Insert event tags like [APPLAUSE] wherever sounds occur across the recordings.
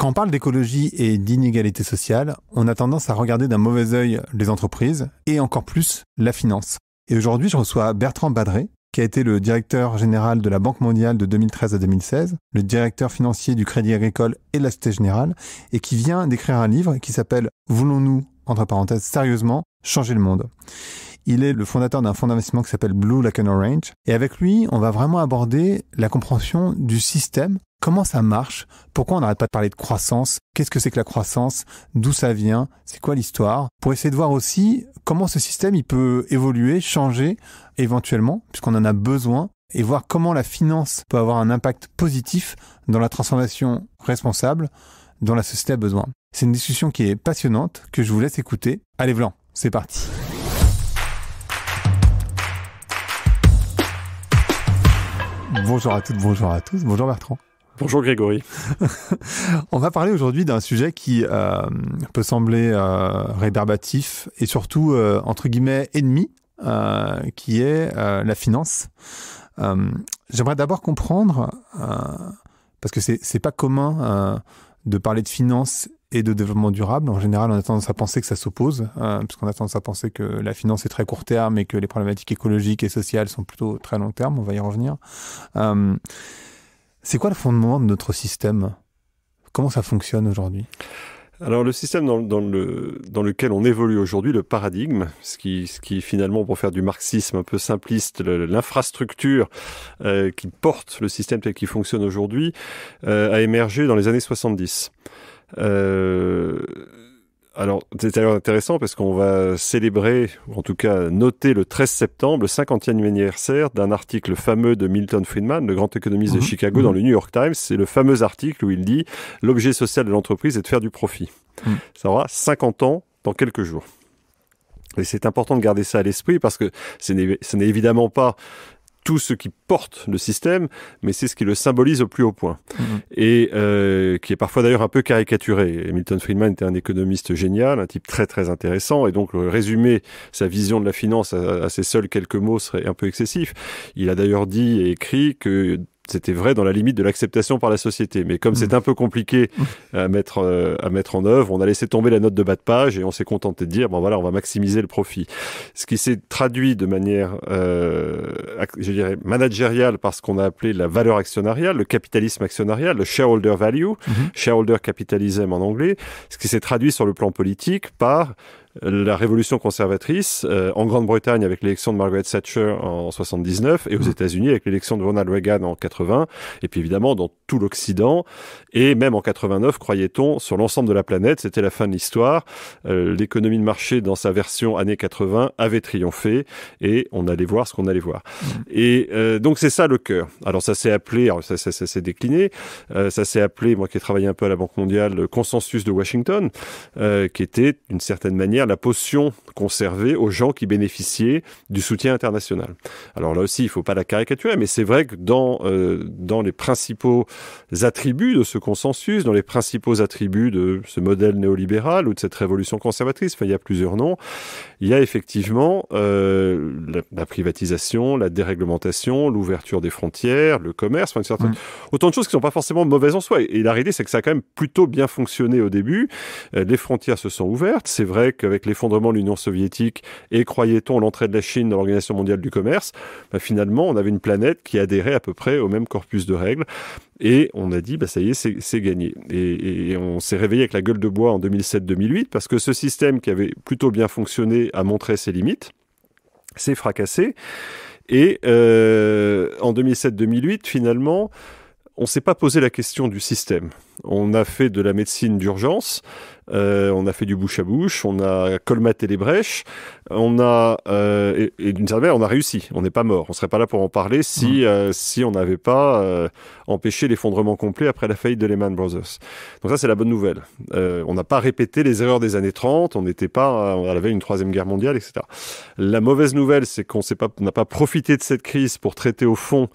Quand on parle d'écologie et d'inégalité sociale, on a tendance à regarder d'un mauvais œil les entreprises et encore plus la finance. Et aujourd'hui, je reçois Bertrand Badré, qui a été le directeur général de la Banque mondiale de 2013 à 2016, le directeur financier du Crédit agricole et de la Société générale, et qui vient d'écrire un livre qui s'appelle Voulons-nous, entre parenthèses, sérieusement, changer le monde il est le fondateur d'un fonds d'investissement qui s'appelle Blue Lacan Orange. Et avec lui, on va vraiment aborder la compréhension du système Comment ça marche Pourquoi on n'arrête pas de parler de croissance Qu'est-ce que c'est que la croissance D'où ça vient C'est quoi l'histoire Pour essayer de voir aussi comment ce système il peut évoluer, changer éventuellement, puisqu'on en a besoin, et voir comment la finance peut avoir un impact positif dans la transformation responsable dont la société a besoin. C'est une discussion qui est passionnante, que je vous laisse écouter. Allez v'lan, c'est parti Bonjour à toutes, bonjour à tous, bonjour Bertrand. Bonjour Grégory. [LAUGHS] On va parler aujourd'hui d'un sujet qui euh, peut sembler euh, rébarbatif et surtout, euh, entre guillemets, ennemi, qui est la finance. J'aimerais d'abord comprendre, parce que ce n'est pas commun de parler de finance et de développement durable. En général, on a tendance à penser que ça s'oppose, puisqu'on a tendance à penser que la finance est très court terme et que les problématiques écologiques et sociales sont plutôt très long terme. On va y revenir. C'est quoi le fondement de notre système Comment ça fonctionne aujourd'hui alors le système dans, dans, le, dans lequel on évolue aujourd'hui, le paradigme, ce qui, ce qui finalement, pour faire du marxisme un peu simpliste, l'infrastructure euh, qui porte le système tel qu'il fonctionne aujourd'hui, euh, a émergé dans les années 70. Euh, alors, c'est intéressant parce qu'on va célébrer, ou en tout cas noter le 13 septembre, le 50e anniversaire d'un article fameux de Milton Friedman, le grand économiste de mhm. Chicago, dans mhm. le New York Times. C'est le fameux article où il dit L'objet social de l'entreprise est de faire du profit. Mhm. Ça aura 50 ans dans quelques jours. Et c'est important de garder ça à l'esprit parce que ce n'est évidemment pas tout ce qui porte le système, mais c'est ce qui le symbolise au plus haut point. Mhm. Et euh, qui est parfois d'ailleurs un peu caricaturé. Milton Friedman était un économiste génial, un type très très intéressant, et donc euh, résumer sa vision de la finance à, à, ses seuls quelques mots serait un peu excessif. Il a d'ailleurs dit et écrit que c'était vrai dans la limite de l'acceptation par la société. Mais comme c'est mm. un peu compliqué [LAUGHS] à mettre, euh, à mettre en œuvre, on a laissé tomber la note de bas de page et on s'est contenté de dire, bon voilà, on va maximiser le profit. Ce qui s'est traduit de manière, euh, je dirais, managériale par ce qu'on a appelé la valeur actionnariale, le capitalisme actionnarial, le shareholder value, mm-hmm. shareholder capitalism en anglais, ce qui s'est traduit sur le plan politique par la révolution conservatrice euh, en Grande-Bretagne avec l'élection de Margaret Thatcher en 79 et aux mm. États-Unis avec l'élection de Ronald Reagan en 80 et puis évidemment dans tout l'Occident et même en 89 croyait-on sur l'ensemble de la planète c'était la fin de l'histoire euh, l'économie de marché dans sa version années 80 avait triomphé et on allait voir ce qu'on allait voir mm. et euh, donc c'est ça le cœur alors ça s'est appelé ça, ça s'est décliné ça s'est appelé moi qui ai travaillé un peu à la Banque mondiale le consensus de Washington qui était d'une certaine manière la potion conservée aux gens qui bénéficiaient du soutien international. Alors là aussi, il ne faut pas la caricaturer, mais c'est vrai que dans, euh, dans les principaux attributs de ce consensus, dans les principaux attributs de ce modèle néolibéral ou de cette révolution conservatrice, il y a plusieurs noms, il y a effectivement euh, la, privatisation, la déréglementation, l'ouverture des frontières, le commerce, enfin, mmh. autant de choses qui ne sont pas forcément mauvaises en soi. Et, la réalité, c'est que ça a quand même plutôt bien fonctionné au début. Euh, les frontières se sont ouvertes. C'est vrai que avec l'effondrement de l'Union soviétique et croyait-on l'entrée de la Chine dans l'Organisation mondiale du commerce, bah, finalement on avait une planète qui adhérait à peu près au même corpus de règles. Et on a dit, bah, ça y est, c'est gagné. Et, on s'est réveillé avec la gueule de bois en 2007-2008 parce que ce système qui avait plutôt bien fonctionné a montré ses limites, s'est fracassé. Et euh, en 2007-2008, finalement, on ne s'est pas posé la question du système. On a fait de la médecine d'urgence, euh, on a fait du bouche à bouche, on a colmaté les brèches, on a euh, et, d'une certaine manière, on a réussi. On n'est pas mort. On serait pas là pour en parler si mm. euh, si on n'avait pas empêché l'effondrement complet après la faillite de Lehman Brothers. Donc ça, c'est la bonne nouvelle. on n'a pas répété les erreurs des années 30. On n'était pas, on avait une troisième guerre mondiale, etc. La mauvaise nouvelle, c'est qu'on n'a pas profité de cette crise pour traiter au fond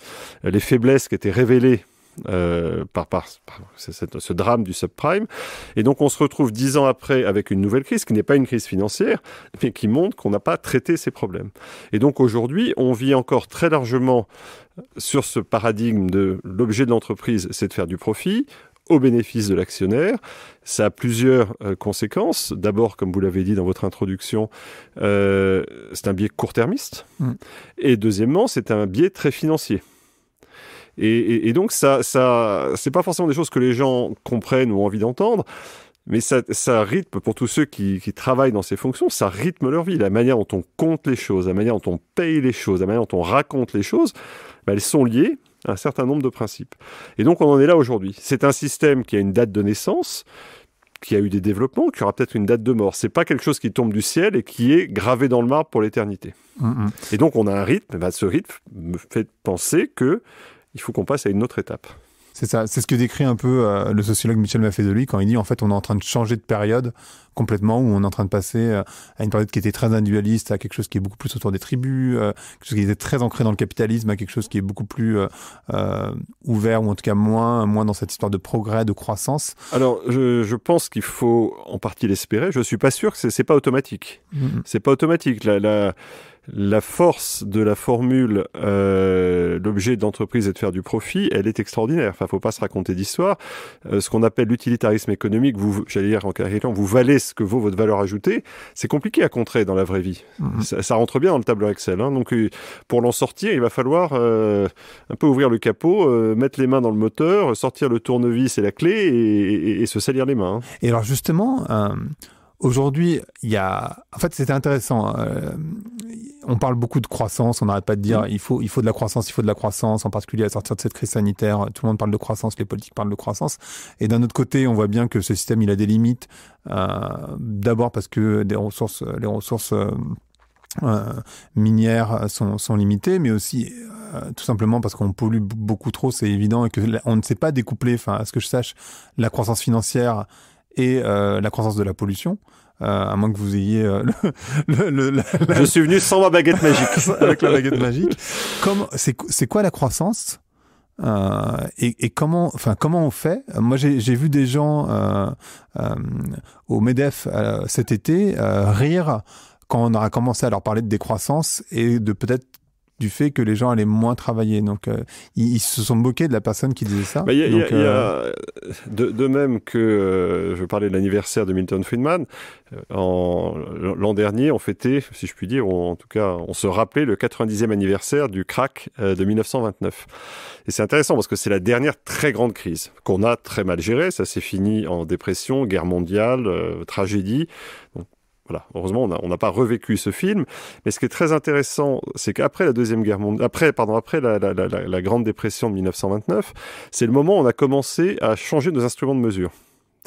les faiblesses qui étaient révélées euh, par, ce drame du subprime. Et donc on se retrouve dix ans après avec une nouvelle crise qui n'est pas une crise financière, mais qui montre qu'on n'a pas traité ces problèmes. Et donc aujourd'hui, on vit encore très largement sur ce paradigme de l'objet de l'entreprise, c'est de faire du profit au bénéfice de l'actionnaire. Ça a plusieurs euh, conséquences. D'abord, comme vous l'avez dit dans votre introduction, euh, c'est un biais court-termiste. Mm. Et deuxièmement, c'est un biais très financier. Et, donc, ça, ça, c'est pas forcément des choses que les gens comprennent ou ont envie d'entendre. Mais ça, rythme, pour tous ceux qui, travaillent dans ces fonctions, ça rythme leur vie. La manière dont on compte les choses, la manière dont on paye les choses, la manière dont on raconte les choses, bah, elles sont liées à un certain nombre de principes. Et donc on en est là aujourd'hui. C'est un système qui a une date de naissance, qui a eu des développements, qui aura peut-être une date de mort. C'est pas quelque chose qui tombe du ciel et qui est gravé dans le marbre pour l'éternité. Mm, mm. Et donc on a un rythme, ben ce rythme me fait penser que il faut qu'on passe à une autre étape. C'est ça, c'est ce que décrit un peu euh, le sociologue Michel Maffezoli, quand il dit en fait on est en train de changer de période complètement, où on est en train de passer euh, à une période qui était très individualiste, à quelque chose qui est beaucoup plus autour des tribus, euh, quelque chose qui était très ancré dans le capitalisme, à quelque chose qui est beaucoup plus ouvert, ou en tout cas moins, moins dans cette histoire de progrès, de croissance. Alors je, pense qu'il faut en partie l'espérer, je suis pas sûr que c'est pas automatique. Mm-hmm. C'est pas automatique. la la force de la formule euh, l'objet d'entreprise est de faire du profit, elle est extraordinaire. Enfin, faut pas se raconter d'histoire. Euh, ce qu'on appelle l'utilitarisme économique, vous, j'allais dire en temps vous valez ce que vaut votre valeur ajoutée. C'est compliqué à contrer dans la vraie vie. Mhm. Ça, rentre bien dans le tableur Excel. Hein. Donc, euh, pour l'en sortir, il va falloir un peu ouvrir le capot, mettre les mains dans le moteur, sortir le tournevis et la clé et, se salir les mains. Hein. Et alors, justement Aujourd'hui, il y a. En fait, c'était intéressant. Euh, on parle beaucoup de croissance. On n'arrête pas de dire mm. il faut il faut de la croissance, il faut de la croissance. En particulier à sortir de cette crise sanitaire, tout le monde parle de croissance, les politiques parlent de croissance. Et d'un autre côté, on voit bien que ce système il a des limites. Euh, d'abord parce que les ressources euh, minières sont, limitées, mais aussi tout simplement parce qu'on pollue beaucoup trop, c'est évident, et que on ne sait pas découpler. Enfin, à ce que je sache, la croissance financière et euh, la croissance de la pollution. Euh, à moins que vous ayez euh, le, le, je suis venu sans ma baguette magique [LAUGHS] avec la baguette magique comme c'est quoi la croissance euh, et, et, comment enfin comment on fait moi j'ai vu des gens euh, au Medef cet été rire quand on aura commencé à leur parler de décroissance et de peut-être du fait que les gens allaient moins travailler. Donc, euh, ils, se sont moqués de la personne qui disait ça. de, même que euh, je parlais de l'anniversaire de Milton Friedman, euh, l'an dernier, on fêtait, si je puis dire, en tout cas, on se rappelait le 90e anniversaire du crack de 1929. Et c'est intéressant parce que c'est la dernière très grande crise qu'on a très mal gérée. Ça s'est fini en dépression, guerre mondiale, tragédie. Donc, voilà. Heureusement, on n'a pas revécu ce film. Mais ce qui est très intéressant, c'est qu'après la deuxième guerre mondiale, après, pardon, après la, Grande Dépression de 1929, c'est le moment où on a commencé à changer nos instruments de mesure.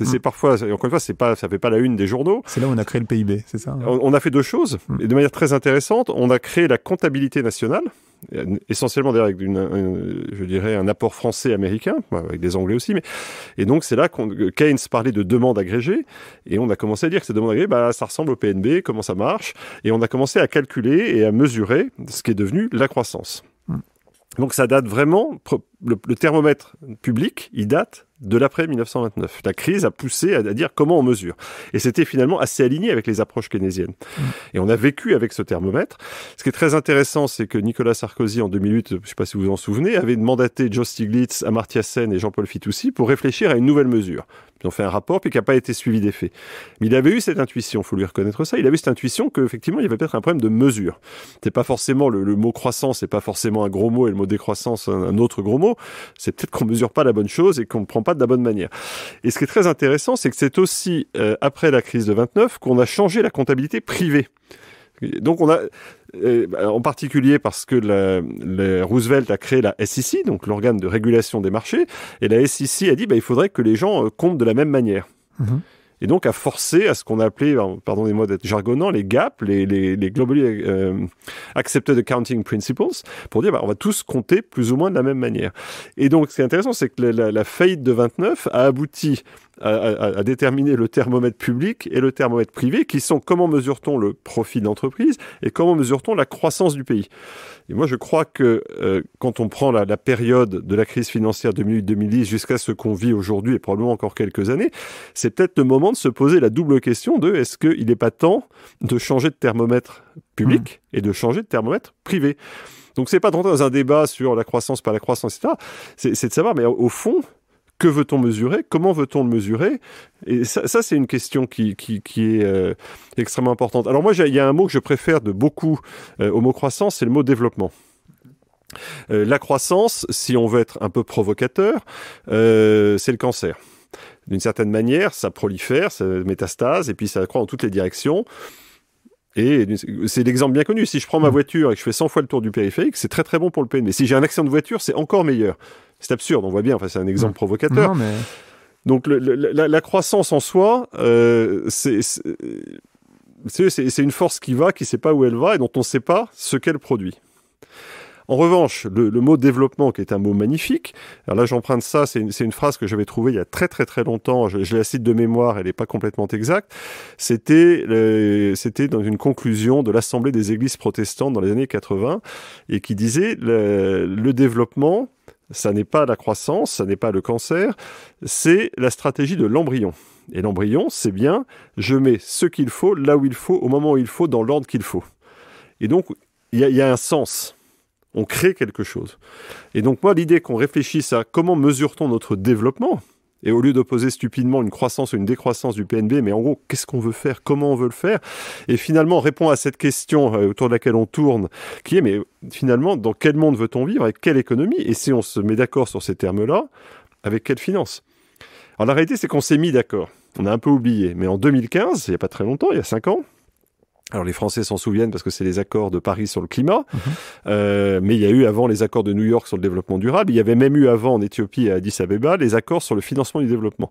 C'est hmm. parfois, encore une fois, c'est pas, ça fait pas la une des journaux. C'est là où on a créé le PIB, c'est ça on, a fait deux choses, hmm. et de manière très intéressante. On a créé la comptabilité nationale, euh, essentiellement d'ailleurs avec je dirais un apport français américain bah, avec des anglais aussi mais et donc c'est là que Keynes parlait de demande agrégée et on a commencé à dire que ces demandes agrégées bah, ça ressemble au PNB comment ça marche et on a commencé à calculer et à mesurer ce qui est devenu la croissance hmm. donc ça date vraiment le thermomètre public il date de l'après 1929. La crise a poussé à, dire comment on mesure. Et c'était finalement assez aligné avec les approches keynésiennes. Mm. Et on a vécu avec ce thermomètre. Ce qui est très intéressant, c'est que Nicolas Sarkozy, en 2008, je ne sais pas si vous vous en souvenez, avait mandaté Joe Stiglitz, Amartya Sen et Jean-Paul Fitoussi pour réfléchir à une nouvelle mesure. Ils ont fait un rapport, puis qui n'a pas été suivi d'effet. Mais il avait eu cette intuition, il faut lui reconnaître ça. Il avait eu cette intuition qu'effectivement, il y avait peut-être un problème de mesure. C'est pas forcément le, mot croissance, c'est pas forcément un gros mot et le mot décroissance un, autre gros mot. C'est peut-être qu'on mesure pas la bonne chose et qu'on prend de la bonne manière. Et ce qui est très intéressant, c'est que c'est aussi euh, après la crise de 29 qu'on a changé la comptabilité privée. Donc on a, euh, en particulier parce que Roosevelt a créé la SEC, donc l'organe de régulation des marchés, et la SEC a dit bah, il faudrait que les gens euh, comptent de la même manière. Mm-hmm et donc à forcer à ce qu'on appelait, pardon des mots d'être jargonnant, les gaps, les, les, les Globally euh, Accepted Accounting Principles, pour dire bah, on va tous compter plus ou moins de la même manière. Et donc ce qui est intéressant, c'est que la, la faillite de 29 a abouti à, déterminer le thermomètre public et le thermomètre privé, qui sont comment mesure-t-on le profit d'entreprise et comment mesure-t-on la croissance du pays. Et moi, je crois que euh, quand on prend la, période de la crise financière 2008-2010 jusqu'à ce qu'on vit aujourd'hui et probablement encore quelques années, c'est peut-être le moment de se poser la double question de est-ce qu'il n'est pas temps de changer de thermomètre public mmh. et de changer de thermomètre privé. Donc c'est pas de rentrer dans un débat sur la croissance, par la croissance, etc. C'est de savoir, mais au fond, que veut-on mesurer Comment veut-on le mesurer Et ça, ça c'est une question qui, qui, qui est euh, extrêmement importante. Alors moi, il y a un mot que je préfère de beaucoup euh, au mot croissance, c'est le mot développement. Euh, la croissance, si on veut être un peu provocateur, euh, c'est le cancer d'une certaine manière, ça prolifère, ça métastase, et puis ça croît en toutes les directions. Et c'est l'exemple bien connu. Si je prends ma mm. voiture et que je fais 100 fois le tour du périphérique, c'est très très bon pour le Mais Si j'ai un accident de voiture, c'est encore meilleur. C'est absurde, on voit bien. Enfin, c'est un exemple mm. provocateur. Donc la, croissance en soi, euh, c'est une force qui va, qui ne sait pas où elle va et dont on ne sait pas ce qu'elle produit. En revanche, le, mot développement, qui est un mot magnifique, alors là j'emprunte ça, c'est une, phrase que j'avais trouvée il y a très très très longtemps, je, la cite de mémoire, elle n'est pas complètement exacte, c'était euh, c'était dans une conclusion de l'Assemblée des églises protestantes dans les années 80, et qui disait le, développement, ça n'est pas la croissance, ça n'est pas le cancer, c'est la stratégie de l'embryon. Et l'embryon, c'est bien, je mets ce qu'il faut, là où il faut, au moment où il faut, dans l'ordre qu'il faut. Et donc, il y, y, a un sens on crée quelque chose. Et donc moi, l'idée qu'on réfléchisse à comment mesure-t-on notre développement, et au lieu d'opposer stupidement une croissance ou une décroissance du PNB, mais en gros, qu'est-ce qu'on veut faire Comment on veut le faire Et finalement, répond à cette question euh, autour de laquelle on tourne, qui est, mais finalement, dans quel monde veut-on vivre Avec quelle économie Et si on se met d'accord sur ces termes-là, avec quelle finance Alors la réalité, c'est qu'on s'est mis d'accord. On a un peu oublié, mais en 2015, il n'y a pas très longtemps, il y a 5 ans, alors les Français s'en souviennent parce que c'est les accords de Paris sur le climat, mhm. euh, mais il y a eu avant les accords de New York sur le développement durable, il y avait même eu avant en Éthiopie et à Addis Abeba les accords sur le financement du développement.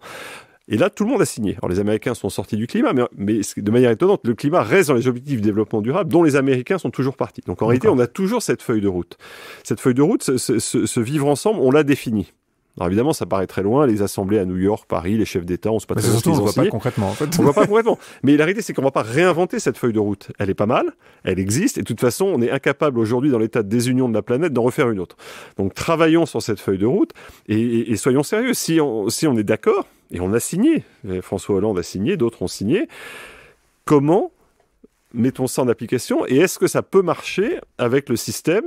Et là, tout le monde a signé. Alors, les Américains sont sortis du climat, mais, de manière étonnante, le climat reste dans les objectifs du développement durable, dont les Américains sont toujours partis. Donc, en réalité, on a toujours cette feuille de route. Cette feuille de route, ce, ce vivre ensemble, on l'a définie. Alors évidemment, ça paraît très loin. Les assemblées à New York, Paris, les chefs d'État, on se pas très surtout, on voit pas concrètement. On voit pas concrètement. Mais la réalité, c'est qu'on va pas réinventer cette feuille de route. Elle est pas mal, elle existe, et de toute façon, on est incapable aujourd'hui, dans l'état de désunion de la planète, d'en refaire une autre. Donc travaillons sur cette feuille de route et, soyons sérieux. Si on, si on est d'accord, et on a signé, François Hollande a signé, d'autres ont signé, comment mettons ça en application et est-ce que ça peut marcher avec le système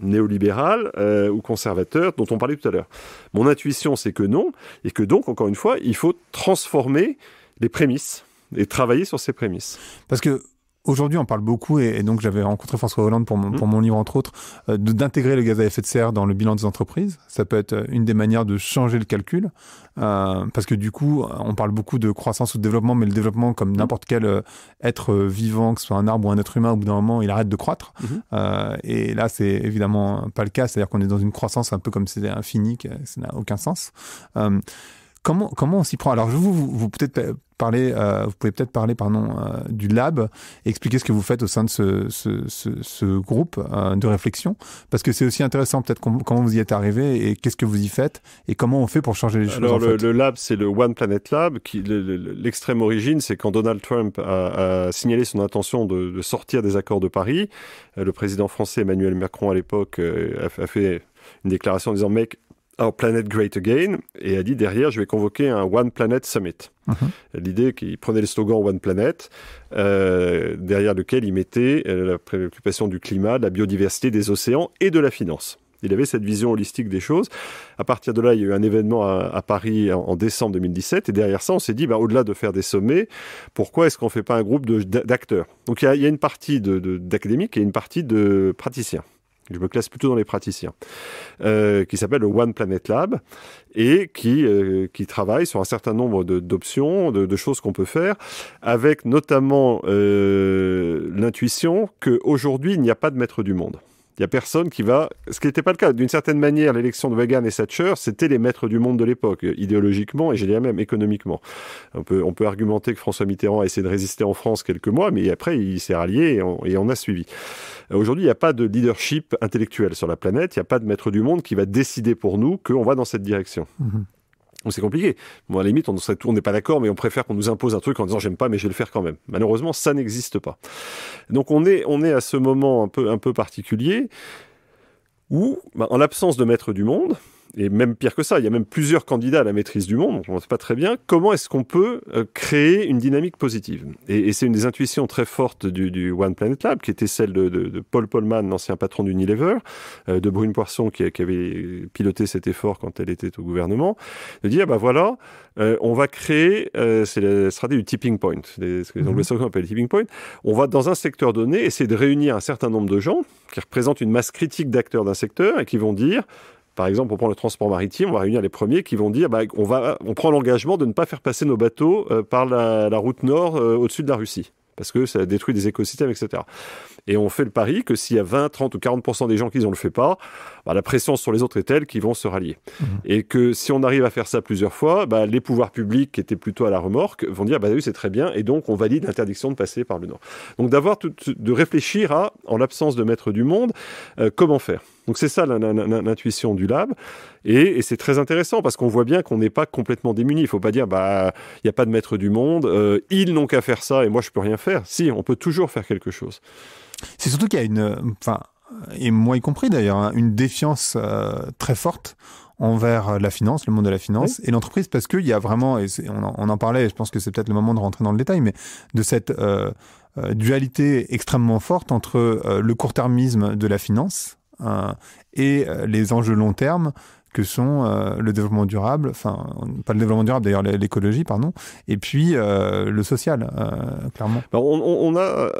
néolibéral euh, ou conservateur dont on parlait tout à l'heure. Mon intuition, c'est que non, et que donc, encore une fois, il faut transformer les prémices et travailler sur ces prémices. Parce que Aujourd'hui, on parle beaucoup, et, donc j'avais rencontré François Hollande pour mon, mmh. livre, entre autres, euh, d'intégrer le gaz à effet de serre dans le bilan des entreprises. Ça peut être euh, une des manières de changer le calcul, euh, parce que du coup, on parle beaucoup de croissance ou de développement, mais le développement, comme n'importe quel être vivant, que ce soit un arbre ou un être humain, au bout d'un moment, il arrête de croître. Mmh. et là, c'est évidemment pas le cas, c'est-à-dire qu'on est dans une croissance un peu comme c'est infini, que ça n'a aucun sens. Comment, comment on s'y prend Alors, vous, vous, vous peut-être parler, euh, vous pouvez peut-être parler, pardon, euh, du lab, expliquer ce que vous faites au sein de ce, groupe euh, de réflexion, parce que c'est aussi intéressant peut-être comment vous y êtes arrivé et qu'est-ce que vous y faites et comment on fait pour changer les choses. Alors le, lab, c'est le One Planet Lab. l'extrême origine, c'est quand Donald Trump a, signalé son intention de, sortir des accords de Paris. Le président français Emmanuel Macron à l'époque a, fait une déclaration en disant mec Our Planet Great Again, et a dit derrière, je vais convoquer un One Planet Summit. Mhm. L'idée qu'il prenait le slogan One Planet, euh, derrière lequel il mettait euh, la préoccupation du climat, de la biodiversité, des océans et de la finance. Il avait cette vision holistique des choses. À partir de là, il y a eu un événement à, Paris en, décembre 2017. Et derrière ça, on s'est dit, bah, au-delà de faire des sommets, pourquoi est-ce qu'on ne fait pas un groupe d'acteurs Donc il y, a, une partie d'académiques et une partie de praticiens je me classe plutôt dans les praticiens, euh, qui s'appelle le One Planet Lab et qui, euh, qui travaille sur un certain nombre d'options, de, choses qu'on peut faire, avec notamment euh, l'intuition qu'aujourd'hui, il n'y a pas de maître du monde. Il n'y a personne qui va. Ce qui n'était pas le cas. D'une certaine manière, l'élection de Reagan et Thatcher, c'était les maîtres du monde de l'époque, idéologiquement et je dirais même économiquement. On peut, on peut argumenter que François Mitterrand a essayé de résister en France quelques mois, mais après, il s'est rallié et on, a suivi. Euh, aujourd'hui, il n'y a pas de leadership intellectuel sur la planète. Il n'y a pas de maître du monde qui va décider pour nous qu'on va dans cette direction. Mhm c'est compliqué. Bon, à la limite, on n'est pas d'accord, mais on préfère qu'on nous impose un truc en disant j'aime pas, mais je vais le faire quand même. Malheureusement, ça n'existe pas. Donc on est, à ce moment un peu, particulier où, bah, en l'absence de maître du monde, et même pire que ça, il y a même plusieurs candidats à la maîtrise du monde, on ne sait pas très bien, comment est-ce qu'on peut euh, créer une dynamique positive Et, c'est une des intuitions très fortes du, One Planet Lab, qui était celle de, Paul Polman, l'ancien patron d'Unilever, euh, de Brune Poisson, qui, avait piloté cet effort quand elle était au gouvernement, de dire, bah voilà, euh, on va créer, c'est la stratégie du tipping point, ce que les mhm. anglo-saxons le tipping point, on va dans un secteur donné essayer de réunir un certain nombre de gens qui représentent une masse critique d'acteurs d'un secteur et qui vont dire, par exemple, on prend le transport maritime, on va réunir les premiers qui vont dire bah, on, va, on prend l'engagement de ne pas faire passer nos bateaux euh, par la, route nord euh, au-dessus de la Russie, parce que ça détruit des écosystèmes, etc. Et on fait le pari que s'il y a 20, 30 ou 40 des gens qui ne le fait pas, bah, la pression sur les autres est telle qu'ils vont se rallier. Mmh. Et que si on arrive à faire ça plusieurs fois, bah, les pouvoirs publics qui étaient plutôt à la remorque vont dire bah c'est très bien et donc on valide l'interdiction de passer par le nord. Donc d'avoir de réfléchir à, en l'absence de maître du monde, euh, comment faire. Donc c'est ça l'intuition du lab. Et, c'est très intéressant parce qu'on voit bien qu'on n'est pas complètement démuni. Il ne faut pas dire, bah, il n'y a pas de maître du monde, euh, ils n'ont qu'à faire ça et moi je ne peux rien faire. Si, on peut toujours faire quelque chose. C'est surtout qu'il y a une, enfin, et moi y compris d'ailleurs, hein, une défiance euh, très forte envers la finance, le monde de la finance et l'entreprise, parce qu'il y a vraiment, et on en, parlait, je pense que c'est peut-être le moment de rentrer dans le détail, mais de cette euh, dualité extrêmement forte entre le court-termisme de la finance, euh, et euh, les enjeux long terme que sont euh, le développement durable, enfin pas le développement durable d'ailleurs, l'écologie pardon, et puis le social, clairement. Bah, on, a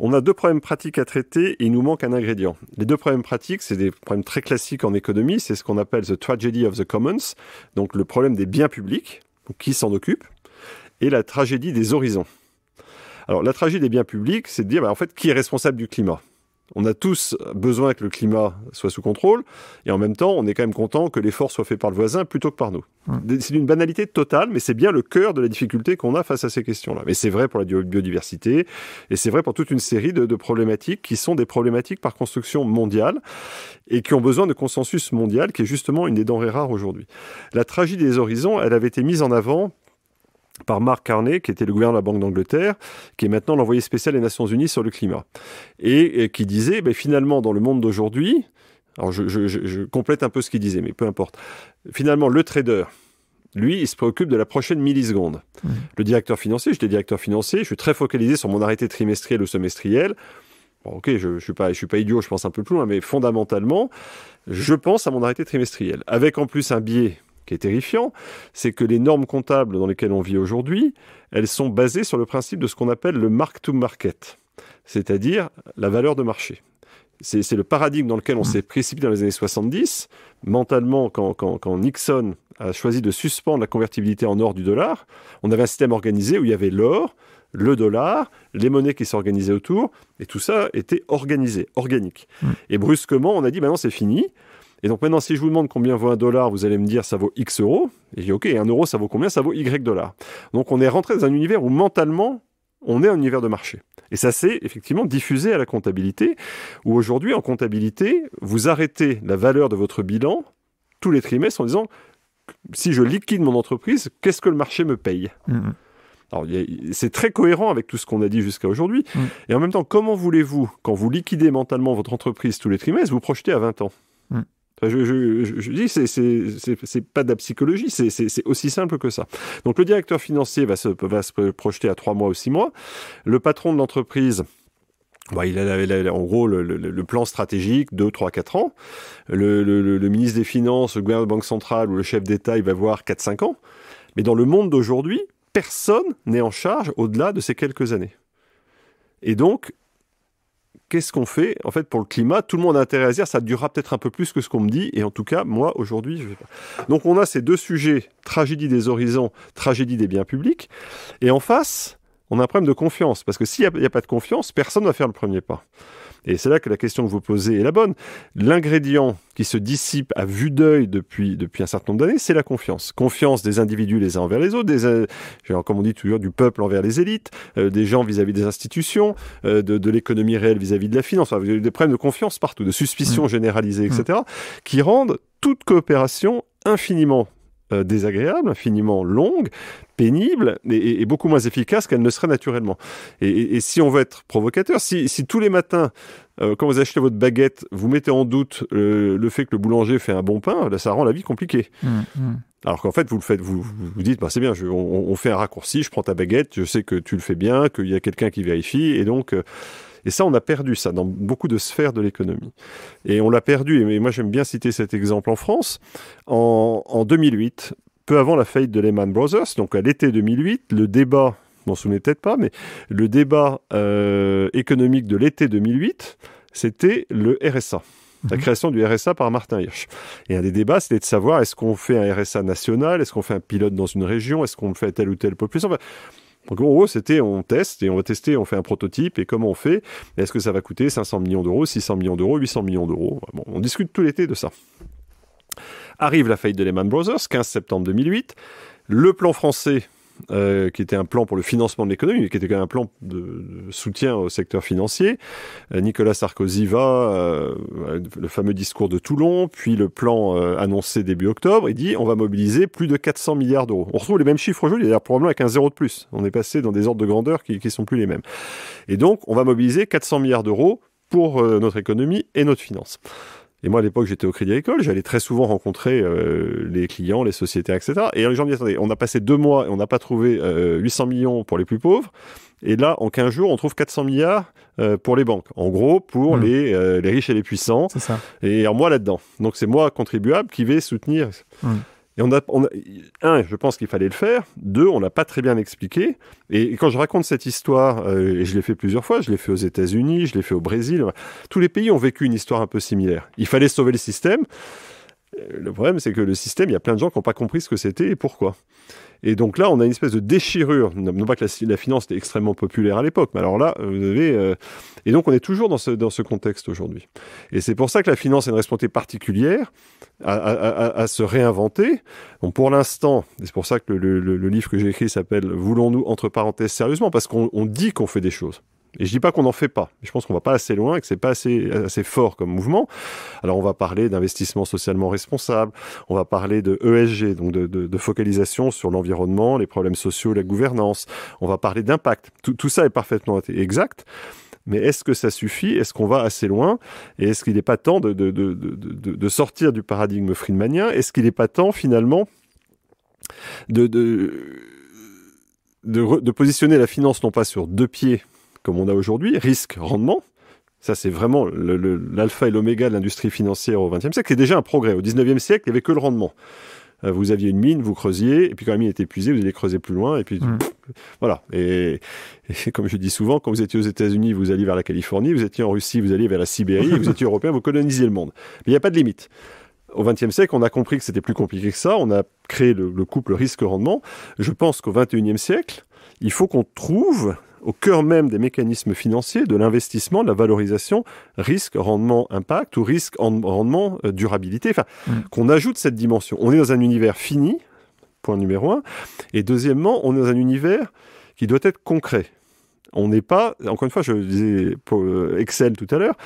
on a deux problèmes pratiques à traiter et il nous manque un ingrédient. Les deux problèmes pratiques, c'est des problèmes très classiques en économie, c'est ce qu'on appelle the tragedy of the commons, donc le problème des biens publics, qui s'en occupe, et la tragédie des horizons. Alors la tragédie des biens publics, c'est de dire bah, en fait qui est responsable du climat on a tous besoin que le climat soit sous contrôle, et en même temps, on est quand même content que l'effort soit fait par le voisin plutôt que par nous. Hum. C'est une banalité totale, mais c'est bien le cœur de la difficulté qu'on a face à ces questions-là. Mais c'est vrai pour la biodiversité, et c'est vrai pour toute une série de, de, problématiques qui sont des problématiques par construction mondiale, et qui ont besoin de consensus mondial, qui est justement une des denrées rares aujourd'hui. La tragédie des horizons, elle avait été mise en avant par Mark Carney, qui était le gouverneur de la Banque d'Angleterre, qui est maintenant l'envoyé spécial des Nations Unies sur le climat, et, qui disait, ben, finalement, dans le monde d'aujourd'hui, alors je, complète un peu ce qu'il disait, mais peu importe, finalement, le trader, lui, il se préoccupe de la prochaine milliseconde. Mmh. Le directeur financier, j'étais directeur financier, je suis très focalisé sur mon arrêté trimestriel ou semestriel. Bon, ok, je ne suis, pas, suis pas idiot, je pense un peu plus loin, mais fondamentalement, je pense à mon arrêté trimestriel, avec en plus un biais qui est terrifiant, c'est que les normes comptables dans lesquelles on vit aujourd'hui, elles sont basées sur le principe de ce qu'on appelle le mark-to-market, c'est-à-dire la valeur de marché. C'est le paradigme dans lequel on s'est précipité dans les années 70. Mentalement, quand, quand, Nixon a choisi de suspendre la convertibilité en or du dollar, on avait un système organisé où il y avait l'or, le dollar, les monnaies qui s'organisaient autour, et tout ça était organisé, organique. Mmh. Et brusquement, on a dit, maintenant bah c'est fini, et donc maintenant, si je vous demande combien vaut un dollar, vous allez me dire ça vaut X euros. Et je dis ok, un euro, ça vaut combien Ça vaut Y dollars. Donc on est rentré dans un univers où mentalement, on est un univers de marché. Et ça s'est effectivement diffusé à la comptabilité, où aujourd'hui, en comptabilité, vous arrêtez la valeur de votre bilan tous les trimestres en disant si je liquide mon entreprise, qu'est-ce que le marché me paye mm, mm. Alors, c'est très cohérent avec tout ce qu'on a dit jusqu'à aujourd'hui. Mm. Et en même temps, comment voulez-vous, quand vous liquidez mentalement votre entreprise tous les trimestres, vous projeter à 20 ans je, dis, c'est pas de la psychologie, c'est aussi simple que ça. Donc le directeur financier va se, projeter à trois mois ou six mois. Le patron de l'entreprise... il, a, en gros le, plan stratégique, 2, 3, 4 ans. Le, ministre des Finances, le gouverneur de Banque Centrale ou le chef d'État, il va voir 4, 5 ans. Mais dans le monde d'aujourd'hui, personne n'est en charge au-delà de ces quelques années. Et donc, qu'est-ce qu'on fait en fait pour le climat Tout le monde a intérêt à dire ça durera peut-être un peu plus que ce qu'on me dit. Et en tout cas, moi aujourd'hui, je vais pas. Donc on a ces deux sujets tragédie des horizons, tragédie des biens publics. Et en face, on a un problème de confiance. Parce que s'il n'y a, pas de confiance, personne ne va faire le premier pas. Et c'est là que la question que vous posez est la bonne. L'ingrédient qui se dissipe à vue d'œil depuis, depuis un certain nombre d'années, c'est la confiance. Confiance des individus les uns envers les autres, des, euh, comme on dit toujours, du peuple envers les élites, euh, des gens vis-à-vis des institutions, euh, de, l'économie réelle vis-à-vis de la finance. Vous Enfin, des problèmes de confiance partout, de suspicion mmh. généralisée, etc., mmh. qui rendent toute coopération infiniment euh, désagréable, infiniment longue, pénible et, beaucoup moins efficace qu'elle ne serait naturellement. Et, si on veut être provocateur, si, tous les matins, euh, quand vous achetez votre baguette, vous mettez en doute le, fait que le boulanger fait un bon pain, là, ça rend la vie compliquée. Mm, mm. Alors qu'en fait, vous le faites, vous vous dites, bah, c'est bien, on, fait un raccourci, je prends ta baguette, je sais que tu le fais bien, qu'il y a quelqu'un qui vérifie, et donc. Euh, et ça, on a perdu ça dans beaucoup de sphères de l'économie. Et on l'a perdu, et moi j'aime bien citer cet exemple en France, en, 2008, peu avant la faillite de Lehman Brothers, donc à l'été 2008, le débat, vous vous souvenez peut-être pas, mais le débat euh, économique de l'été 2008, c'était le RSA la mhm. création du RSA par Martin Hirsch. Et un des débats, c'était de savoir est-ce qu'on fait un RSA national, est-ce qu'on fait un pilote dans une région, est-ce qu'on le fait à telle ou telle population. Donc en gros, c'était on teste et on va tester, on fait un prototype et comment on fait Est-ce que ça va coûter 500 millions d'euros, 600 millions d'euros, 800 millions d'euros On discute tout l'été de ça. Arrive la faillite de Lehman Brothers, 15 septembre 2008. Le plan français euh, qui était un plan pour le financement de l'économie, mais qui était quand même un plan de, soutien au secteur financier. Euh, Nicolas Sarkozy va, euh, le fameux discours de Toulon, puis le plan annoncé début octobre, il dit on va mobiliser plus de 400 milliards d'euros. On retrouve les mêmes chiffres aujourd'hui, d'ailleurs probablement avec un zéro de plus. On est passé dans des ordres de grandeur qui ne sont plus les mêmes. Et donc, on va mobiliser 400 milliards d'euros pour notre économie et notre finance. Et moi, à l'époque, j'étais au Crédit Agricole, j'allais très souvent rencontrer euh, les clients, les sociétés, etc. Et les gens me disaient, attendez, on a passé deux mois et on n'a pas trouvé 800 euh, millions pour les plus pauvres. Et là, en 15 jours, on trouve 400 milliards euh, pour les banques. En gros, pour hmm. les, riches et les puissants. Ça. Et moi là-dedans. Donc, c'est moi, contribuable, qui vais soutenir. Hmm. Et on a, un, je pense qu'il fallait le faire. Deux, on n'a pas très bien expliqué. Et, quand je raconte cette histoire, euh, et je l'ai fait plusieurs fois, je l'ai fait aux États-Unis, je l'ai fait au Brésil. Tous les pays ont vécu une histoire un peu similaire. Il fallait sauver le système. Euh, le problème, c'est que le système, il y a plein de gens qui n'ont pas compris ce que c'était et pourquoi. Et donc là, on a une espèce de déchirure. Non pas que la, finance était extrêmement populaire à l'époque, mais alors là, euh, vous avez. Euh, et donc, on est toujours dans ce, dans ce contexte aujourd'hui. Et c'est pour ça que la finance a une responsabilité particulière à, se réinventer. pour l'instant, c'est pour ça que le, le livre que j'ai écrit s'appelle Voulons-nous, entre parenthèses, sérieusement, parce qu'on dit qu'on fait des choses. Et je dis pas qu'on n'en fait pas. Je pense qu'on va pas assez loin et que c'est pas assez, fort comme mouvement. Alors on va parler d'investissement socialement responsable, on va parler de ESG, donc de, focalisation sur l'environnement, les problèmes sociaux, la gouvernance. On va parler d'impact. Tout, ça est parfaitement exact. Mais est-ce que ça suffit Est-ce qu'on va assez loin Et est-ce qu'il n'est pas temps de, de, sortir du paradigme Friedmanien Est-ce qu'il n'est pas temps finalement de, de, positionner la finance non pas sur deux pieds comme on a aujourd'hui, risque-rendement. Ça, c'est vraiment l'alpha et l'oméga de l'industrie financière au XXe siècle. C'est déjà un progrès. Au XIXe siècle, il n'y avait que le rendement. Euh, vous aviez une mine, vous creusiez, et puis quand la mine était épuisée, vous alliez creuser plus loin, et puis mm. voilà. Et, comme je dis souvent, quand vous étiez aux États-Unis, vous alliez vers la Californie, vous étiez en Russie, vous alliez vers la Sibérie, [LAUGHS] vous étiez européen, vous colonisiez le monde. Mais il n'y a pas de limite au XXe siècle, on a compris que c'était plus compliqué que ça. On a créé le, le couple risque-rendement. Je pense qu'au XXIe siècle, il faut qu'on trouve au cœur même des mécanismes financiers, de l'investissement, de la valorisation, risque, rendement, impact ou risque, rendement, euh, durabilité, enfin, mm. qu'on ajoute cette dimension. On est dans un univers fini, point numéro un. Et deuxièmement, on est dans un univers qui doit être concret. On n'est pas, encore une fois, je disais pour euh, Excel tout à l'heure,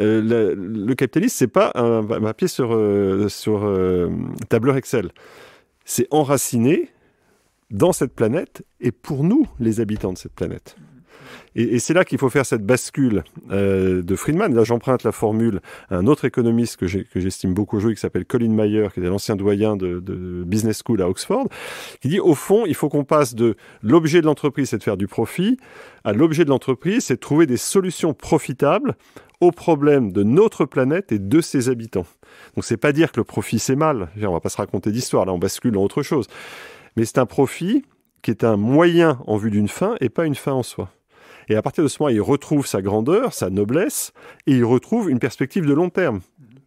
euh, le, capitaliste, c'est pas un, papier sur, sur tableur Excel. C'est enraciné, dans cette planète et pour nous, les habitants de cette planète. Et, c'est là qu'il faut faire cette bascule euh, de Friedman. Là, j'emprunte la formule à un autre économiste que j'estime beaucoup jouer, qui s'appelle Colin Mayer, qui était l'ancien doyen de, Business School à Oxford, qui dit, au fond, il faut qu'on passe de l'objet de l'entreprise, c'est de faire du profit, à l'objet de l'entreprise, c'est de trouver des solutions profitables aux problèmes de notre planète et de ses habitants. Donc, c'est pas dire que le profit, c'est mal. On va pas se raconter d'histoire. Là, on bascule dans autre chose. Mais c'est un profit qui est un moyen en vue d'une fin et pas une fin en soi. Et à partir de ce moment, il retrouve sa grandeur, sa noblesse, et il retrouve une perspective de long terme.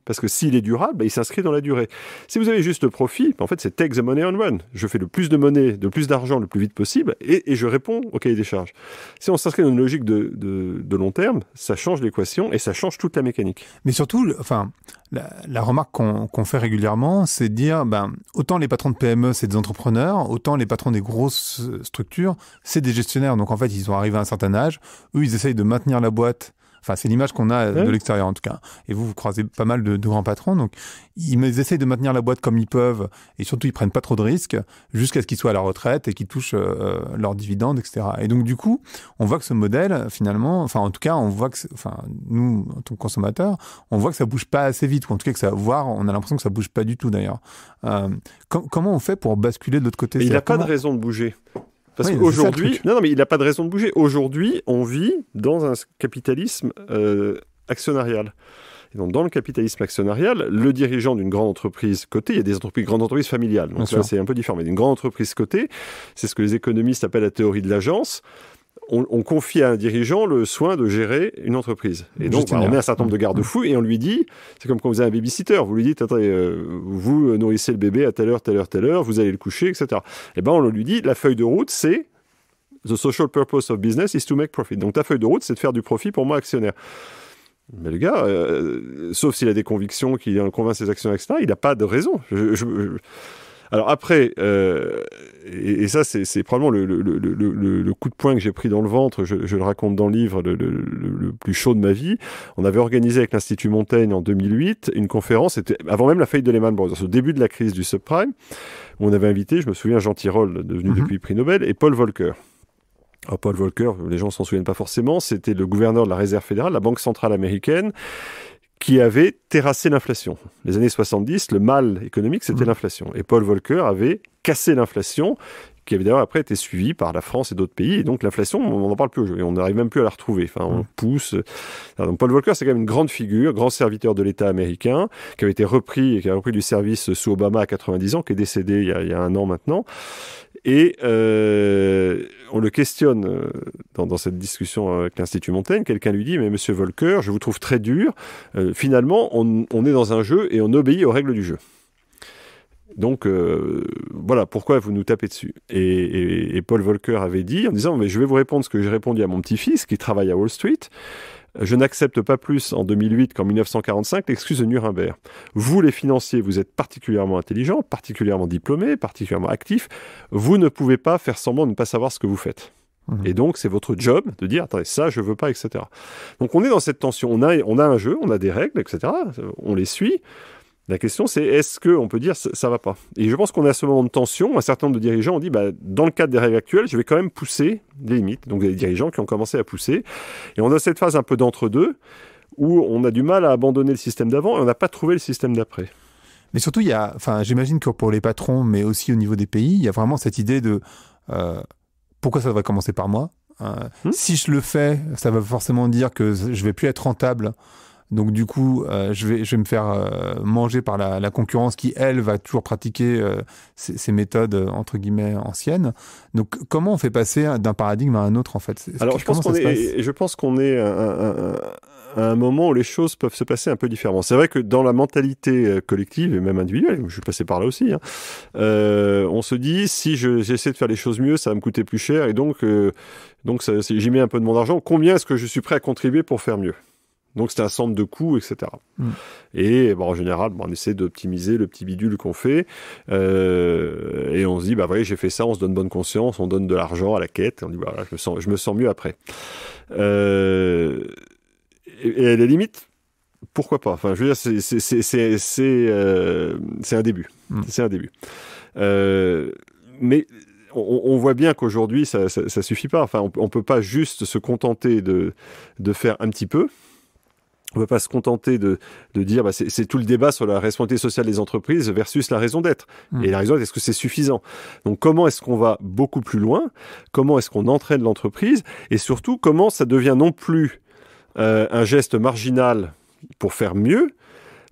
Parce que s'il est durable, bah, il s'inscrit dans la durée. Si vous avez juste le profit, bah, en fait, c'est take the money on one. Je fais le plus de monnaie, le plus d'argent le plus vite possible et, je réponds au cahier des charges. Si on s'inscrit dans une logique de, long terme, ça change l'équation et ça change toute la mécanique. Mais surtout, enfin, la, remarque qu'on fait régulièrement, c'est de dire, ben, autant les patrons de PME, c'est des entrepreneurs, autant les patrons des grosses structures, c'est des gestionnaires. Donc en fait, ils sont arrivés à un certain âge. Eux, ils essayent de maintenir la boîte Enfin, c'est l'image qu'on a euh, de l'extérieur en tout cas. Et vous, vous croisez pas mal de, grands patrons. Donc, ils, essayent de maintenir la boîte comme ils peuvent et surtout, ils prennent pas trop de risques jusqu'à ce qu'ils soient à la retraite et qu'ils touchent euh, euh, leurs dividendes, etc. Et donc, du coup, on voit que ce modèle, finalement, enfin, en tout cas, on voit que, enfin, nous, en tant que consommateurs, on voit que ça bouge pas assez vite. Ou en tout cas, que ça, voire, on a l'impression que ça bouge pas du tout d'ailleurs. comment on fait pour basculer de l'autre côté Il n'a pas de raison de bouger. Parce qu'aujourd'hui, non, il n'a pas de raison de bouger. Aujourd'hui, on vit dans un capitalisme euh, actionnarial. Et donc, dans le capitalisme actionnarial, le dirigeant d'une grande entreprise cotée, il y a des entreprises, grandes entreprises familiales, donc ça, c'est un peu différent, mais d'une grande entreprise cotée, c'est ce que les économistes appellent la théorie de l'agence on, confie à un dirigeant le soin de gérer une entreprise. Et donc, bah, on met un certain nombre de garde-fous et on lui dit, c'est comme quand vous avez un baby-sitter. vous lui dites, attendez, euh, vous nourrissez le bébé à telle heure, telle heure, telle heure, vous allez le coucher, etc. Et bien, on lui dit, la feuille de route, c'est The social purpose of business is to make profit. Donc, ta feuille de route, c'est de faire du profit pour moi, actionnaire. Mais le gars, euh, sauf s'il a des convictions, qu'il convainc ses actionnaires, etc., il n'a pas de raison. je alors après, euh, et, ça c'est probablement le, le, le, coup de poing que j'ai pris dans le ventre, je, le raconte dans le livre, le, plus chaud de ma vie. On avait organisé avec l'Institut Montaigne en 2008 une conférence, c'était avant même la faillite de Lehman Brothers, au début de la crise du subprime. on avait invité, je me souviens, Jean Tirole, devenu mhm. depuis prix Nobel, et Paul Volcker. Alors Paul Volcker, les gens s'en souviennent pas forcément, c'était le gouverneur de la Réserve fédérale, la Banque centrale américaine, qui avait terrassé l'inflation. Les années 70, le mal économique, c'était mmh. l'inflation. Et Paul Volcker avait cassé l'inflation qui évidemment après été suivi par la France et d'autres pays. Et donc l'inflation, on n'en parle plus aujourd'hui, on n'arrive même plus à la retrouver. Enfin, on mm. pousse. Euh, donc Paul Volcker, c'est quand même une grande figure, grand serviteur de l'État américain, qui avait été repris et qui a repris du service sous Obama à 90 ans, qui est décédé il y a, un an maintenant. Et euh, on le questionne euh, dans, cette discussion avec l'Institut Montaigne. Quelqu'un lui dit, mais monsieur Volcker, je vous trouve très dur. finalement, on est dans un jeu et on obéit aux règles du jeu. Donc euh, voilà pourquoi vous nous tapez dessus. Et, Paul Volcker avait dit en disant mais je vais vous répondre ce que j'ai répondu à mon petit-fils qui travaille à Wall Street. Je n'accepte pas plus en 2008 qu'en 1945 l'excuse de Nuremberg. Vous, les financiers, vous êtes particulièrement intelligents, particulièrement diplômés, particulièrement actifs. Vous ne pouvez pas faire semblant de ne pas savoir ce que vous faites. Mmh. Et donc, c'est votre job de dire, attendez, ça, je veux pas, etc. Donc, on est dans cette tension. On a, on a un jeu, on a des règles, etc. On les suit. La question, c'est est-ce qu'on peut dire ça va pas Et je pense qu'on est à ce moment de tension. Un certain nombre de dirigeants ont dit, bah, dans le cadre des règles actuelles, je vais quand même pousser les limites. Donc, il y a des dirigeants qui ont commencé à pousser. Et on a cette phase un peu d'entre-deux où on a du mal à abandonner le système d'avant et on n'a pas trouvé le système d'après. Mais surtout, il y a, enfin, j'imagine que pour les patrons, mais aussi au niveau des pays, il y a vraiment cette idée de euh, pourquoi ça devrait commencer par moi euh, hmm Si je le fais, ça va forcément dire que je vais plus être rentable. Donc du coup, euh, je, vais, je vais me faire euh, manger par la, concurrence qui, elle, va toujours pratiquer euh, ces, méthodes, entre guillemets, anciennes. Donc comment on fait passer d'un paradigme à un autre, en fait Alors je pense qu'on est, je pense qu'on est à un, moment où les choses peuvent se passer un peu différemment. C'est vrai que dans la mentalité collective et même individuelle, je suis passé par là aussi, hein, on se dit, si j'essaie de faire les choses mieux, ça va me coûter plus cher et donc, donc j'y mets un peu de mon argent. Combien est-ce que je suis prêt à contribuer pour faire mieux donc c'est un centre de coûts, etc. Et mm. bon, bah, en général, on essaie d'optimiser le petit bidule qu'on fait. Euh, et on se dit, bah voyez, j'ai fait ça, on se donne bonne conscience, on donne de l'argent à la quête. on dit, voilà, bah, je, me sens, je me sens mieux après. Euh, et, les à la pourquoi pas Enfin, je euh, c'est un début. Mm. C'est un début. mais on, voit bien qu'aujourd'hui, ça, ça, suffit pas. Enfin, on, ne peut pas juste se contenter de, de faire un petit peu on ne peut pas se contenter de, de dire bah c'est tout le débat sur la responsabilité sociale des entreprises versus la raison d'être. Hmm. Et la raison d'être, est-ce que c'est suffisant Donc comment est-ce qu'on va beaucoup plus loin Comment est-ce qu'on entraîne l'entreprise Et surtout, comment ça devient non plus euh, un geste marginal pour faire mieux,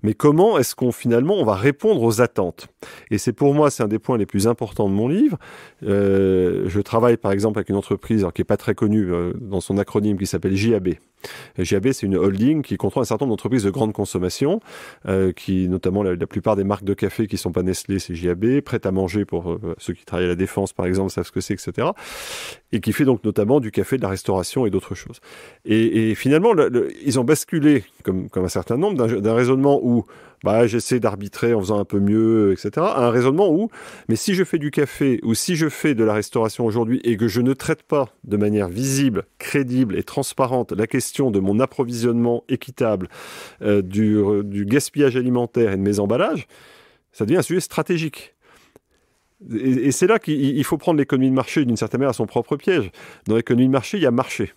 mais comment est-ce qu'on finalement on va répondre aux attentes Et c'est pour moi c'est un des points les plus importants de mon livre. Euh, je travaille par exemple avec une entreprise qui est pas très connue euh, dans son acronyme qui s'appelle JAB, JAB, c'est une holding qui contrôle un certain nombre d'entreprises de grande consommation, euh, qui notamment la, plupart des marques de café qui sont pas Nestlé, c'est JAB, prêt à manger pour euh, ceux qui travaillent à la défense, par exemple, savent ce que c'est, etc. Et qui fait donc notamment du café, de la restauration et d'autres choses. Et, finalement, ils ont basculé, comme, comme un certain nombre, d'un raisonnement où bah, j'essaie d'arbitrer en faisant un peu mieux, euh, etc. Un raisonnement où, mais si je fais du café ou si je fais de la restauration aujourd'hui et que je ne traite pas de manière visible, crédible et transparente la question de mon approvisionnement équitable, euh, du, euh, du gaspillage alimentaire et de mes emballages, ça devient un sujet stratégique. Et, c'est là qu'il faut prendre l'économie de marché d'une certaine manière à son propre piège. Dans l'économie de marché, il y a marché.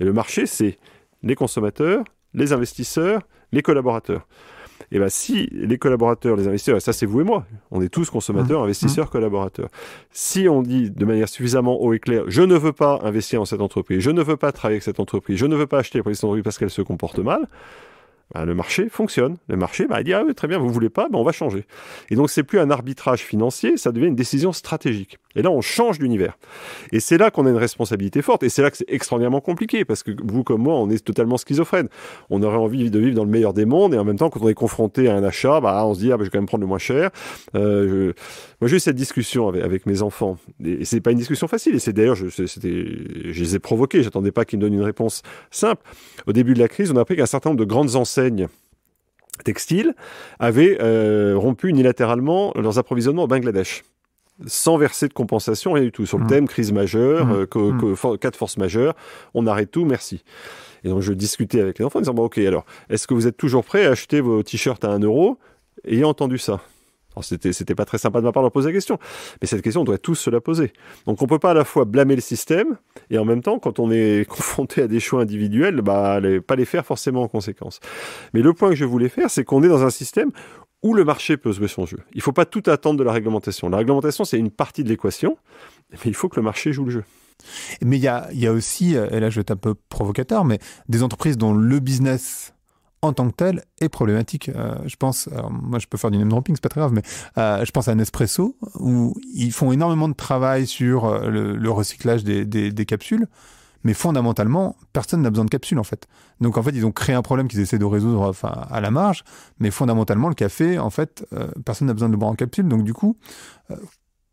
Et le marché, c'est les consommateurs, les investisseurs, les collaborateurs. Et eh bien, si les collaborateurs, les investisseurs, et ça, c'est vous et moi, on est tous consommateurs, mmh. investisseurs, collaborateurs. Si on dit de manière suffisamment haut et claire, je ne veux pas investir dans cette entreprise, je ne veux pas travailler avec cette entreprise, je ne veux pas acheter de cette entreprise parce qu'elle se comporte mal, ben, le marché fonctionne. Le marché, va ben, dire ah oui, très bien, vous voulez pas, ben, on va changer. Et donc c'est plus un arbitrage financier, ça devient une décision stratégique. Et là, on change d'univers. Et c'est là qu'on a une responsabilité forte. Et c'est là que c'est extraordinairement compliqué, parce que vous comme moi, on est totalement schizophrène. On aurait envie de vivre dans le meilleur des mondes, et en même temps, quand on est confronté à un achat, bah, on se dit, ah, bah, je vais quand même prendre le moins cher. Euh, Moi, j'ai eu cette discussion avec, mes enfants. Et, c'est pas une discussion facile. Et c'est d'ailleurs, je, je les ai provoqués. J'attendais pas qu'ils me donnent une réponse simple. Au début de la crise, on a appris qu'un certain nombre de grandes enseignes textiles avaient euh, rompu unilatéralement leurs approvisionnements au Bangladesh sans verser de compensation, rien du tout. Sur le mmh. thème crise majeure, mmh. euh, cas mmh. de force majeure, on arrête tout, merci. Et donc je discutais avec les enfants en disant, ok, alors, est-ce que vous êtes toujours prêt à acheter vos t-shirts à 1 euro Ayant entendu ça. C'était, c'était pas très sympa de ma part de leur poser la question. Mais cette question, on doit tous se la poser. Donc, on peut pas à la fois blâmer le système et en même temps, quand on est [LAUGHS] confronté à des choix individuels, bah, pas les faire forcément en conséquence. Mais le point que je voulais faire, c'est qu'on est dans un système le marché peut jouer son jeu. Il ne faut pas tout attendre de la réglementation. La réglementation, c'est une partie de l'équation, mais il faut que le marché joue le jeu. Mais il y a, aussi, euh, et là je vais être un peu provocateur, mais des entreprises dont le business en tant que tel est problématique. Euh, je pense, moi je peux faire du name dropping, c'est pas très grave, mais euh, je pense à Nespresso où ils font énormément de travail sur le, recyclage des, capsules, mais fondamentalement, personne n'a besoin de capsule en fait. Donc en fait, ils ont créé un problème qu'ils essaient de résoudre enfin, à la marge, mais fondamentalement, le café, en fait, euh, personne n'a besoin de le boire en capsule. Donc du coup, euh,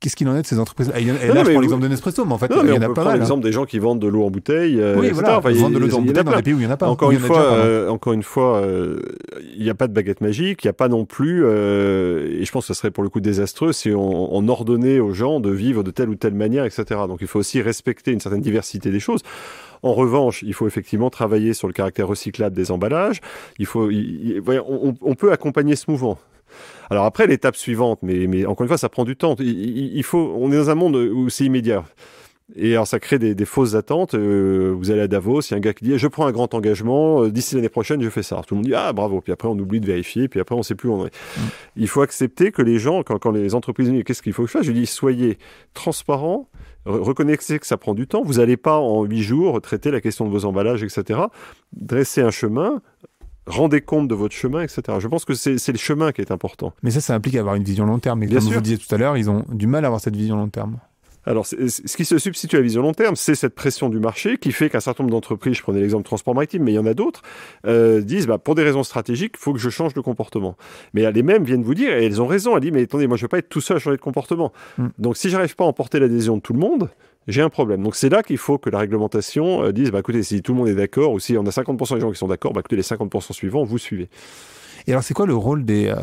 qu'est-ce qu'il en est de ces entreprises là, prends l'exemple de Nespresso, mais en fait, il y en a pas mal. l'exemple des gens qui vendent de l'eau en bouteille. Euh, oui, voilà, enfin, vendent de l'eau en bouteille dans des pays où il n'y en a pas. Encore une fois, hein. euh, encore une fois, euh, il n'y a pas de baguette magique, il n'y a pas non plus. et je pense que ce serait pour le coup désastreux si on, ordonnait aux gens de vivre de telle ou telle manière, etc. Donc, il faut aussi respecter une certaine diversité des choses. En revanche, il faut effectivement travailler sur le caractère recyclable des emballages. Il faut, on, peut accompagner ce mouvement. Alors après, l'étape suivante, mais, mais encore une fois, ça prend du temps. Il, faut, on est dans un monde où c'est immédiat. Et alors ça crée des, fausses attentes. Euh, vous allez à Davos, il y a un gars qui dit eh, je prends un grand engagement, euh, d'ici l'année prochaine je fais ça. tout le monde dit ah bravo, puis après on oublie de vérifier, puis après on ne sait plus où on est. Mm. Il faut accepter que les gens, quand, les entreprises disent qu'est-ce qu'il faut que je fasse, je dis soyez transparents, reconnaissez que ça prend du temps, vous n'allez pas en huit jours traiter la question de vos emballages, etc. Dressez un chemin, rendez compte de votre chemin, etc. Je pense que c'est le chemin qui est important. Mais ça, ça implique avoir une vision long terme. Et comme vous disiez tout à l'heure, ils ont du mal à avoir cette vision long terme. Alors, ce qui se substitue à la vision long terme, c'est cette pression du marché qui fait qu'un certain nombre d'entreprises, je prenais l'exemple transport maritime, mais il y en a d'autres, euh, disent bah, pour des raisons stratégiques, il faut que je change de comportement. Mais les mêmes viennent vous dire, et elles ont raison, elles disent mais attendez, moi je ne veux pas être tout seul à changer de comportement. Mm. Donc, si je j'arrive pas à emporter l'adhésion de tout le monde, j'ai un problème. Donc c'est là qu'il faut que la réglementation euh, dise, bah, écoutez, si tout le monde est d'accord, ou si on a 50% des gens qui sont d'accord, bah, écoutez, les 50% suivants, vous suivez. Et alors, c'est quoi le rôle des, euh,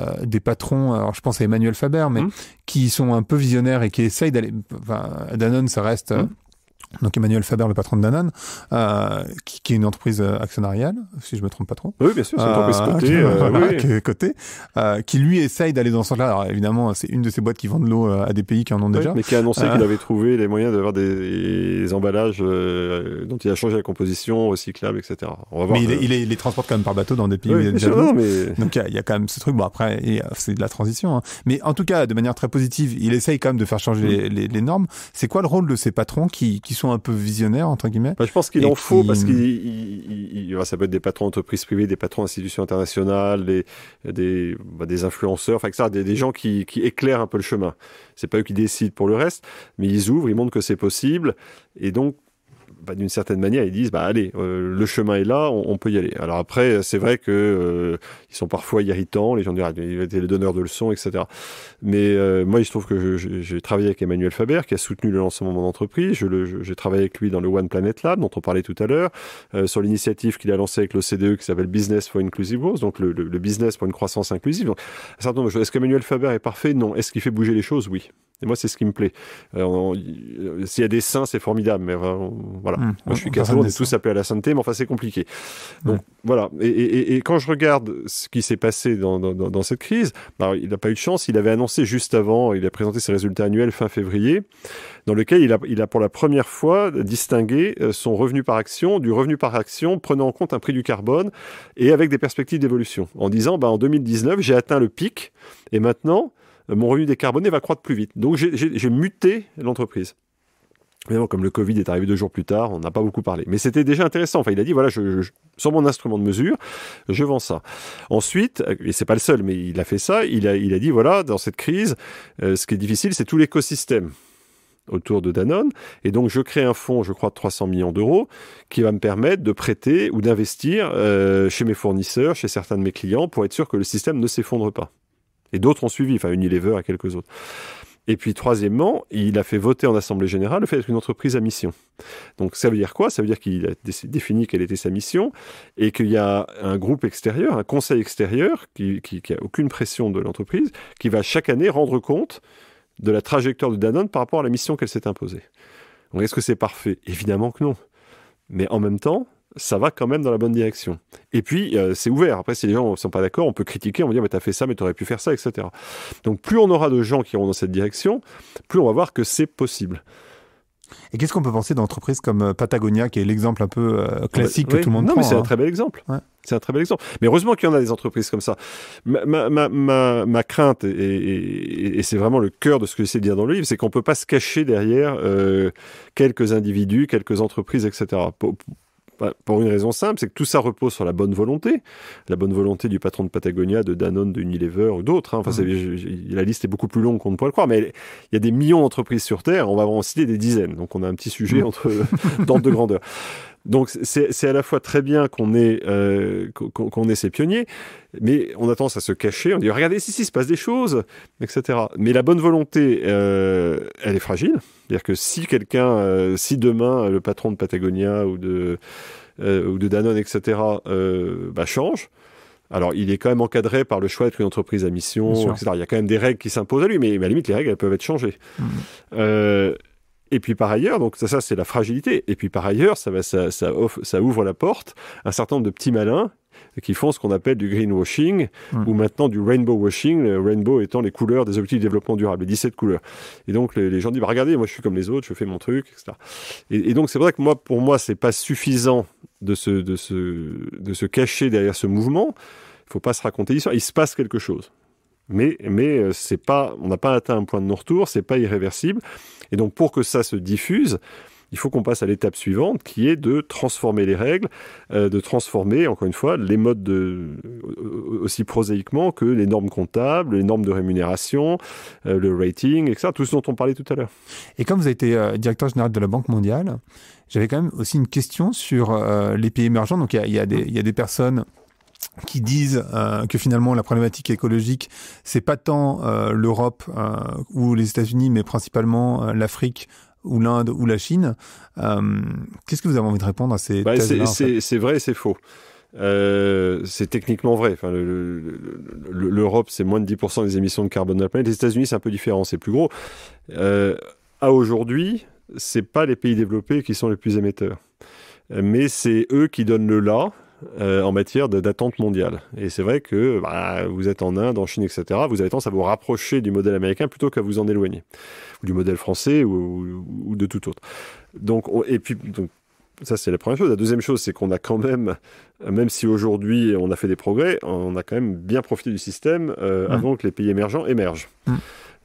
patrons Alors, je pense à Emmanuel Faber, mais hmm. qui sont un peu visionnaires et qui essayent d'aller. Enfin, Danone, ça reste. Euh, hmm donc Emmanuel Faber, le patron de Danone, euh, qui, est une entreprise euh, actionnariale, si je me trompe pas trop. Oui, bien sûr, c'est une entreprise euh, cotée. [LAUGHS] qui, lui essaye d'aller dans ce sens-là. Alors évidemment, c'est une de ces boîtes qui vendent l'eau à des pays qui en ont déjà. Mais qui a annoncé qu'il avait trouvé les moyens d'avoir des, des emballages dont il a changé la composition, recyclables, etc. On va voir mais il, les transporte quand même par bateau dans des pays. où il a déjà non, mais... Donc il y, a quand même ce truc. Bon après, c'est de la transition. Hein. Mais en tout cas, de manière très positive, il essaye quand même de faire changer mm. les, normes. C'est quoi le rôle de ces patrons qui, qui sont un peu visionnaires, entre guillemets. Bah, je pense qu'il en faut parce qu'il ça peut être des patrons d'entreprises privées, des patrons d'institutions internationales, des, des, bah, des influenceurs, enfin, ça, des, des gens qui, qui éclairent un peu le chemin. C'est pas eux qui décident pour le reste, mais ils ouvrent, ils montrent que c'est possible. Et donc, bah, d'une certaine manière, ils disent bah allez, euh, le chemin est là, on, peut y aller. Alors après, c'est vrai que euh, ils sont parfois irritants, les gens disent ah, il était le donneur de leçons, etc. Mais euh, moi, il se trouve que j'ai travaillé avec Emmanuel Faber, qui a soutenu le lancement de mon entreprise. J'ai travaillé avec lui dans le One Planet Lab, dont on parlait tout à l'heure, sur l'initiative qu'il a lancée avec l'OCDE, qui s'appelle Business for Inclusive Growth, donc le, business pour une croissance inclusive. Est-ce qu'Emmanuel Faber est parfait Non. Est-ce qu'il fait bouger les choses Oui. Et moi, c'est ce qui me plaît. Euh, euh, s'il y a des saints, c'est formidable, mais voilà. Mmh, moi, je suis mmh. casse on est tous appelés à la sainteté, mais enfin, c'est compliqué. Donc, voilà. Et, quand je regarde ce qui s'est passé dans, cette crise, bah, il n'a pas eu de chance. Il avait annoncé juste avant, il a présenté ses résultats annuels fin février, dans lequel il a, il a pour la première fois distingué euh, son revenu par action du revenu par action prenant en compte un prix du carbone et avec des perspectives d'évolution, en disant, bah, en 2019, j'ai atteint le pic, et maintenant, mon revenu décarboné va croître plus vite. Donc j'ai muté l'entreprise. Évidemment, comme le Covid est arrivé deux jours plus tard, on n'a pas beaucoup parlé. Mais c'était déjà intéressant. Enfin, il a dit, voilà, je, sur mon instrument de mesure, je vends ça. Ensuite, euh, et c'est pas le seul, mais il a fait ça, il a, il a dit, voilà, dans cette crise, euh, ce qui est difficile, c'est tout l'écosystème autour de Danone. Et donc, je crée un fonds, je crois, de 300 millions d'euros qui va me permettre de prêter ou d'investir euh, chez mes fournisseurs, chez certains de mes clients, pour être sûr que le système ne s'effondre pas. Et d'autres ont suivi, enfin Unilever et quelques autres. Et puis troisièmement, il a fait voter en Assemblée générale le fait d'être une entreprise à mission. Donc ça veut dire quoi Ça veut dire qu'il a défini quelle était sa mission et qu'il y a un groupe extérieur, un conseil extérieur qui n'a aucune pression de l'entreprise, qui va chaque année rendre compte de la trajectoire de Danone par rapport à la mission qu'elle s'est imposée. Donc est-ce que c'est parfait Évidemment que non. Mais en même temps, ça va quand même dans la bonne direction. Et puis, euh, c'est ouvert. Après, si les gens ne sont pas d'accord, on peut critiquer, on peut dire, mais t'as fait ça, mais tu aurais pu faire ça, etc. Donc, plus on aura de gens qui iront dans cette direction, plus on va voir que c'est possible. Et qu'est-ce qu'on peut penser d'entreprises comme euh, Patagonia, qui est l'exemple un peu euh, classique que tout le monde prend Non, mais c'est un hein. très bel exemple. C'est un très bel exemple. Mais heureusement qu'il y en a des entreprises comme ça. Ma, crainte, et, c'est vraiment le cœur de ce que j'essaie de dire dans le livre, c'est qu'on ne peut pas se cacher derrière quelques individus, quelques entreprises, etc. Pour, bah, pour une raison simple, c'est que tout ça repose sur la bonne volonté, la bonne volonté du patron de Patagonia, de Danone, de Unilever ou d'autres. Hein. Enfin, mmh. la liste est beaucoup plus longue qu'on ne pourrait le croire, mais il y a des millions d'entreprises sur Terre, on va en citer des dizaines, donc on a un petit sujet mmh. entre euh, [LAUGHS] d'ordre de grandeur. Donc c'est à la fois très bien qu'on ait, euh, qu'on est ces pionniers, mais on a tendance à se cacher, on dit regardez, si, si, il se passe des choses, etc. Mais la bonne volonté, euh, elle est fragile. C'est-à-dire que si quelqu'un, euh, si demain le patron de Patagonia ou de, ou de Danone, etc., bah, change, alors, il est quand même encadré par le choix d'être une entreprise à mission, etc. Il y a quand même des règles qui s'imposent à lui, mais, à la limite, les règles, elles peuvent être changées. Mmh. Et puis par ailleurs, donc ça, ça c'est la fragilité. Et puis par ailleurs, ça, va, ça, ça ouvre la porte à un certain nombre de petits malins qui font ce qu'on appelle du greenwashing hmm. ou maintenant du rainbow washing, le rainbow étant les couleurs des objectifs de développement durable, les 17 couleurs. Et donc les, gens disent bah, regardez, moi je suis comme les autres, je fais mon truc, etc. Et, donc c'est vrai que moi, pour moi, c'est pas suffisant de se, de se cacher derrière ce mouvement. Il faut pas se raconter l'histoire. Il se passe quelque chose mais, mais euh, c'est pas, on n'a pas atteint un point de non-retour, c'est pas irréversible. Et donc, pour que ça se diffuse, il faut qu'on passe à l'étape suivante, qui est de transformer les règles, euh, de transformer, encore une fois, les modes de, euh, aussi prosaïquement que les normes comptables, les normes de rémunération, le rating, etc., tout ce dont on parlait tout à l'heure. Et comme vous avez été directeur général de la Banque mondiale, j'avais quand même aussi une question sur les pays émergents. Donc, il y, y, y a, des personnes qui disent euh, que finalement la problématique écologique c'est pas tant euh, l'Europe euh, ou les États-Unis mais principalement l'Afrique ou l'Inde ou la Chine. Qu'est-ce que vous avez envie de répondre à ces bah, C'est vrai et c'est faux. c'est techniquement vrai. Enfin, L'Europe, c'est moins de 10% des émissions de carbone de la planète. Les États-Unis, c'est un peu différent, c'est plus gros. Euh, à aujourd'hui, c'est pas les pays développés qui sont les plus émetteurs. Mais c'est eux qui donnent le là, euh, en matière d'attente mondiale. Et c'est vrai que bah, vous êtes en Inde, en Chine, etc. Vous avez tendance à vous rapprocher du modèle américain plutôt qu'à vous en éloigner, ou du modèle français ou, de tout autre. Donc, et puis, ça c'est la première chose. La deuxième chose, c'est qu'on a quand même, même si aujourd'hui on a fait des progrès, on a quand même bien profité du système euh, mm. avant que les pays émergents émergent. Mm.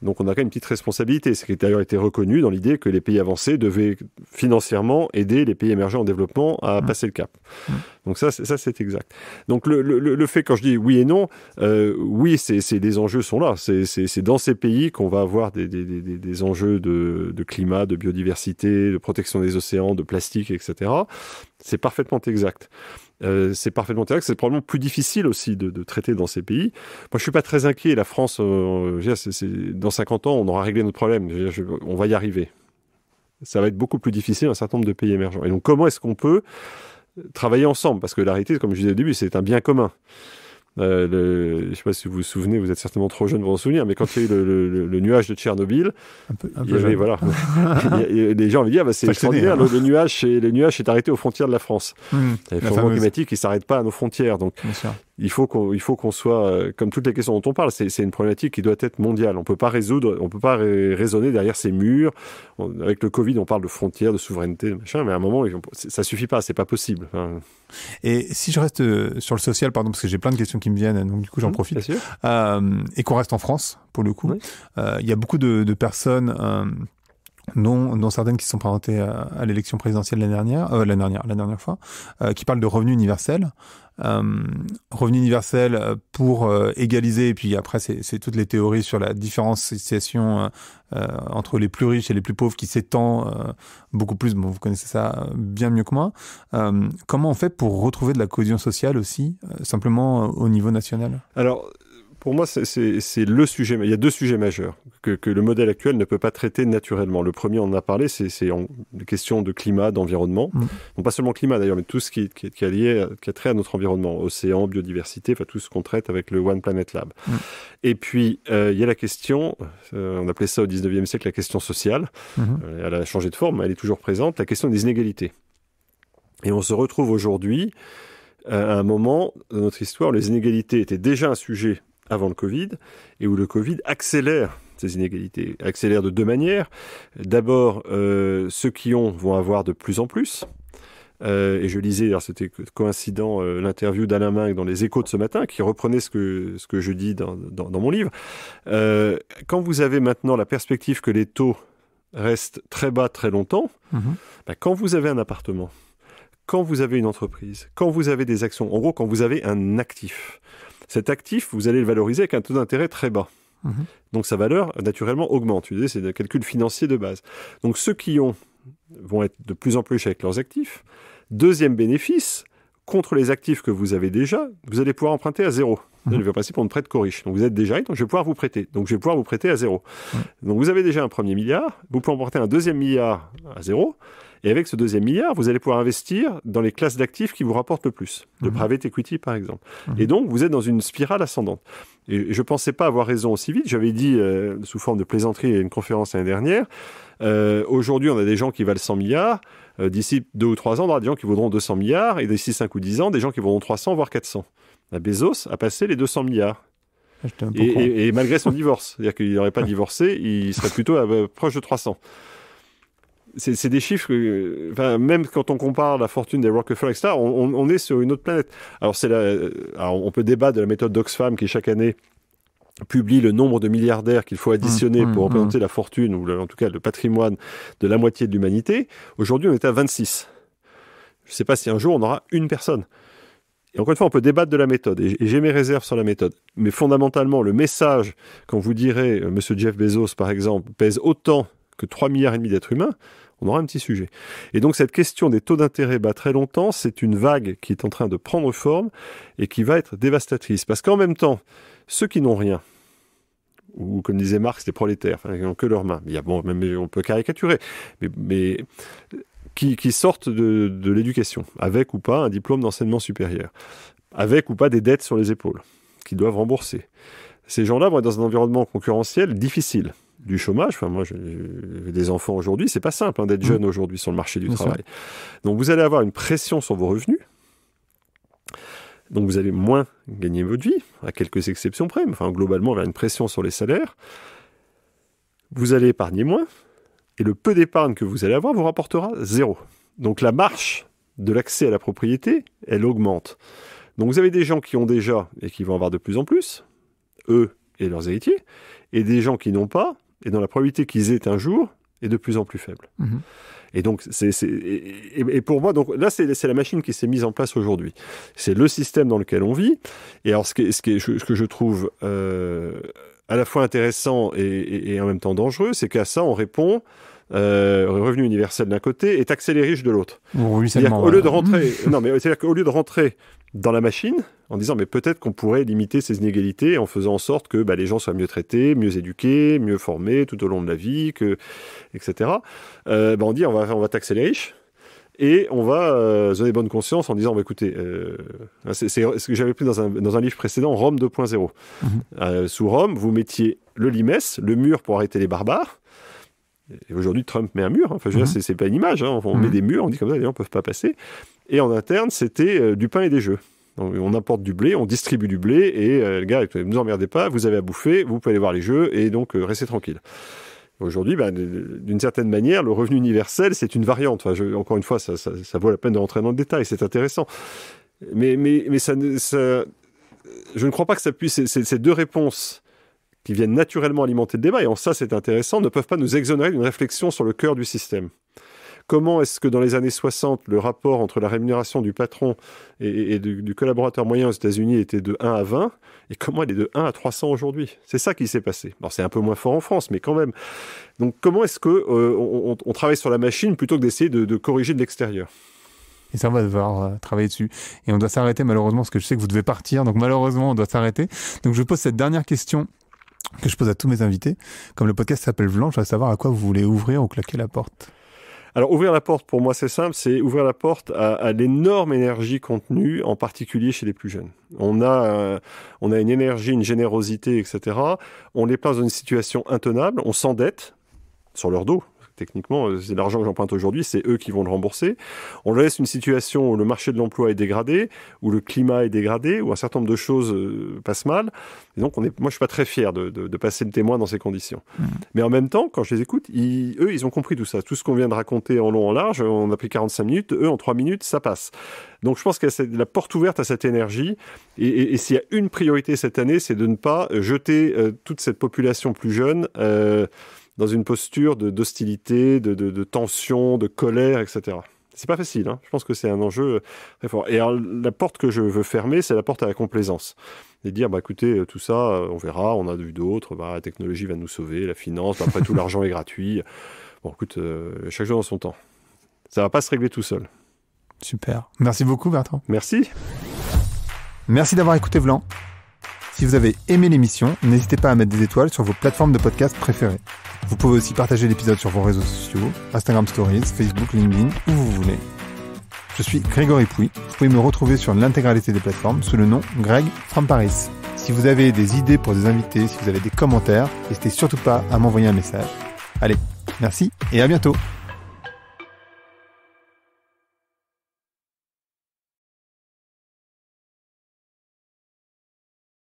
Donc on a quand même une petite responsabilité. Ce qui a d'ailleurs été reconnu dans l'idée que les pays avancés devaient financièrement aider les pays émergents en développement à mmh. passer le cap. Mmh. Donc ça, ça c'est exact. Donc le, fait, quand je dis oui et non, euh, oui, c'est des enjeux sont là. C'est dans ces pays qu'on va avoir des, enjeux de, de, climat, de biodiversité, de protection des océans, de plastique, etc. C'est parfaitement exact. Euh, c'est parfaitement que C'est probablement plus difficile aussi de, traiter dans ces pays. Moi, je ne suis pas très inquiet. La France, euh, dans 50 ans, on aura réglé notre problème. on va y arriver. Ça va être beaucoup plus difficile dans un certain nombre de pays émergents. Et donc, comment est-ce qu'on peut travailler ensemble Parce que la réalité, comme je disais au début, c'est un bien commun. Euh, je ne sais pas si vous vous souvenez, vous êtes certainement trop jeune pour en souvenir, mais quand il y a eu le, nuage de Tchernobyl, les [LAUGHS] gens avaient dit ah, bah, c'est extraordinaire, le, nuage est, arrêté aux frontières de la France. il y climatique qui ne s'arrête pas à nos frontières. Donc il faut qu'on faut qu'on soit euh, comme toutes les questions dont on parle c'est une problématique qui doit être mondiale on peut pas résoudre on peut pas raisonner derrière ces murs avec le covid on parle de frontières de souveraineté machin mais à un moment ça suffit pas c'est pas possible et si je reste euh, sur le social pardon parce que j'ai plein de questions qui me viennent donc du coup j'en mhm, profite euh, et qu'on reste en France pour le coup il y a beaucoup de, personnes dont, certaines qui se sont présentées à, l'élection présidentielle l'année dernière, l'année dernière, la dernière fois, qui parlent de revenu universel. Euh, revenu universel euh, pour euh, égaliser, et puis après c'est toutes les théories sur la différenciation entre les plus riches et les plus pauvres qui s'étend beaucoup plus, bon vous connaissez ça bien mieux que moi, comment on fait pour retrouver de la cohésion sociale aussi, simplement au niveau national Alors pour moi, c'est le sujet. Il y a deux sujets majeurs que, le modèle actuel ne peut pas traiter naturellement. Le premier, on en a parlé, c'est les question de climat, d'environnement. Mm. Non pas seulement climat d'ailleurs, mais tout ce qui, est lié, qui a trait à notre environnement, océan, biodiversité, enfin tout ce qu'on traite avec le One Planet Lab. Mm. Et puis, euh, il y a la question, euh, on appelait ça au 19e siècle la question sociale. Mm-hmm. Euh, elle a changé de forme, mais elle est toujours présente, la question des inégalités. Et on se retrouve aujourd'hui à un moment de notre histoire, les inégalités étaient déjà un sujet avant le Covid et où le Covid accélère ces inégalités. Accélère de deux manières. D'abord, euh, ceux qui ont vont avoir de plus en plus. Euh, et je lisais, c'était coïncident, euh, l'interview d'Alain Ming dans les échos de ce matin, qui reprenait ce que, ce que je dis dans, dans, mon livre. quand vous avez maintenant la perspective que les taux restent très bas très longtemps, mhm. bah, quand vous avez un appartement, quand vous avez une entreprise, quand vous avez des actions, en gros, quand vous avez un actif, cet actif, vous allez le valoriser avec un taux d'intérêt très bas. Mhm. Donc sa valeur, naturellement, augmente. c'est un calcul financier de base. Donc ceux qui ont vont être de plus en plus riches avec leurs actifs. Deuxième bénéfice, contre les actifs que vous avez déjà, vous allez pouvoir emprunter à zéro. Vous mhm. Le principe, pour ne prête riches. Donc vous êtes déjà riche, donc je vais pouvoir vous prêter. Donc je vais pouvoir vous prêter à zéro. Donc vous avez déjà un premier milliard, vous pouvez emprunter un deuxième milliard à zéro. Et avec ce deuxième milliard, vous allez pouvoir investir dans les classes d'actifs qui vous rapportent le plus, le mhm. private equity par exemple. Mhm. Et donc, vous êtes dans une spirale ascendante. Et je ne pensais pas avoir raison aussi vite. J'avais dit, euh, sous forme de plaisanterie à une conférence l'année dernière, euh, aujourd'hui, on a des gens qui valent 100 milliards. Euh, d'ici deux ou trois ans, on aura des gens qui vaudront 200 milliards. Et d'ici 5 ou 10 ans, des gens qui vaudront 300, voire 400. La Bezos a passé les 200 milliards. Ah, et, malgré son divorce. C'est-à-dire qu'il n'aurait pas divorcé, il serait plutôt proche de 300 c'est des chiffres, enfin, même quand on compare la fortune des Rockefeller, etc., on, est sur une autre planète. Euh, alors, on peut débattre de la méthode d'Oxfam qui, chaque année, publie le nombre de milliardaires qu'il faut additionner mmh, mmh, pour mmh. représenter la fortune, ou en tout cas le patrimoine de la moitié de l'humanité. Aujourd'hui, on est à 26. Je ne sais pas si un jour on aura une personne. Et encore une fois, on peut débattre de la méthode, et j'ai mes réserves sur la méthode. Mais fondamentalement, le message, quand vous direz, euh, Monsieur Jeff Bezos, par exemple, pèse autant que 3 milliards et demi d'êtres humains, on aura un petit sujet. Et donc cette question des taux d'intérêt bat très longtemps, c'est une vague qui est en train de prendre forme et qui va être dévastatrice. Parce qu'en même temps, ceux qui n'ont rien, ou comme disait Marx, les prolétaires, qui n'ont que leurs mains, il y bon, même, on peut caricaturer, mais, qui, sortent de, de l'éducation, avec ou pas un diplôme d'enseignement supérieur, avec ou pas des dettes sur les épaules, qu'ils doivent rembourser. Ces gens-là vont être dans un environnement concurrentiel difficile du chômage. Enfin, moi, j'ai des enfants aujourd'hui. C'est pas simple hein, d'être mmh. jeune aujourd'hui sur le marché du travail. Donc, vous allez avoir une pression sur vos revenus. Donc, vous allez moins gagner votre vie, à quelques exceptions près. enfin, globalement, a une pression sur les salaires. Vous allez épargner moins. Et le peu d'épargne que vous allez avoir vous rapportera zéro. Donc, la marche de l'accès à la propriété, elle augmente. Donc, vous avez des gens qui ont déjà et qui vont avoir de plus en plus. Eux, et leurs héritiers, et des gens qui n'ont pas et dans la probabilité qu'ils aient un jour est de plus en plus faible. Mhm. Et donc, c'est, et, pour moi, donc là, c'est, la machine qui s'est mise en place aujourd'hui. C'est le système dans lequel on vit. Et alors, ce, qui, ce, ce que je trouve euh, à la fois intéressant et, et, en même temps dangereux, c'est qu'à ça, on répond. Euh, revenu universel d'un côté et taxer les riches de l'autre. au lieu de rentrer, [LAUGHS] non mais c'est-à-dire qu'au lieu de rentrer dans la machine en disant mais peut-être qu'on pourrait limiter ces inégalités en faisant en sorte que bah, les gens soient mieux traités, mieux éduqués, mieux formés tout au long de la vie, que, etc. Euh, bah, on dit on va, on va taxer les riches. Et on va euh, donner bonne conscience en disant, bah, écoutez, euh, c'est ce que j'avais pris dans un, livre précédent, Rome 2.0. Mhm. sous Rome, vous mettiez le limes, le mur pour arrêter les barbares, Aujourd'hui, Trump met un mur. Hein. Enfin, je mhm. c'est pas une image. Hein. On mhm. met des murs, on dit comme ça, les gens ne peuvent pas passer. Et en interne, c'était euh, du pain et des jeux. on importe du blé, on distribue du blé, et euh, le gars, ne nous emmerdez pas, vous avez à bouffer, vous pouvez aller voir les jeux, et donc euh, restez tranquille. Aujourd'hui, bah, d'une certaine manière, le revenu universel, c'est une variante. encore une fois, ça, vaut la peine de rentrer dans le détail, c'est intéressant. Mais, mais, mais je ne crois pas que ça puisse. Ces deux réponses qui viennent naturellement alimenter le débat, et en ça c'est intéressant, ne peuvent pas nous exonérer d'une réflexion sur le cœur du système. Comment est-ce que dans les années 60, le rapport entre la rémunération du patron et, du, collaborateur moyen aux États-Unis était de 1 à 20 et comment elle est de 1 à 300 aujourd'hui C'est ça qui s'est passé. Alors c'est un peu moins fort en France, mais quand même. Donc comment est-ce que euh, on, travaille sur la machine plutôt que d'essayer de, corriger de l'extérieur et ça, on va devoir euh, travailler dessus. Et on doit s'arrêter malheureusement, parce que je sais que vous devez partir. Donc malheureusement, on doit s'arrêter. Donc je pose cette dernière question que je pose à tous mes invités. Comme le podcast s'appelle Vlan, je savoir à quoi vous voulez ouvrir ou claquer la porte. Alors ouvrir la porte, pour moi c'est simple, c'est ouvrir la porte à, l'énorme énergie contenue, en particulier chez les plus jeunes. On a, euh, on a une énergie, une générosité, etc. On les place dans une situation intenable, on s'endette sur leur dos, techniquement, euh, c'est l'argent que j'emprunte aujourd'hui, c'est eux qui vont le rembourser. On laisse une situation où le marché de l'emploi est dégradé, où le climat est dégradé, où un certain nombre de choses euh, passent mal. Et donc, est, moi, je suis pas très fier de, passer le témoin dans ces conditions. Mmh. Mais en même temps, quand je les écoute, eux, ils ont compris tout ça. Tout ce qu'on vient de raconter en long, en large, on a pris 45 minutes, eux, en 3 minutes, ça passe. Donc je pense qu'il y a la porte ouverte à cette énergie. Et, s'il y a une priorité cette année, c'est de ne pas jeter euh, toute cette population plus jeune dans une posture d'hostilité, de, de, tension, de colère, etc. C'est pas facile, hein. je pense que c'est un enjeu euh, très fort. Et la porte que je veux fermer, c'est la porte à la complaisance. Et dire, bah, écoutez, euh, tout ça, euh, on verra, on a vu d'autres, bah, la technologie va nous sauver, la finance, bah, après tout, l'argent est gratuit. Bon, écoute, chaque jour dans son temps. Ça va pas se régler tout seul. Super. Merci beaucoup, Bertrand. Merci. Merci d'avoir écouté Vlan. Si vous avez aimé l'émission, n'hésitez pas à mettre des étoiles sur vos plateformes de podcast préférées. Vous pouvez aussi partager l'épisode sur vos réseaux sociaux, Instagram Stories, Facebook, LinkedIn, où vous voulez. Je suis Grégory Pouy. Vous pouvez me retrouver sur l'intégralité des plateformes sous le nom Greg from Paris. Si vous avez des idées pour des invités, si vous avez des commentaires, n'hésitez surtout pas à m'envoyer un message. Allez, merci et à bientôt.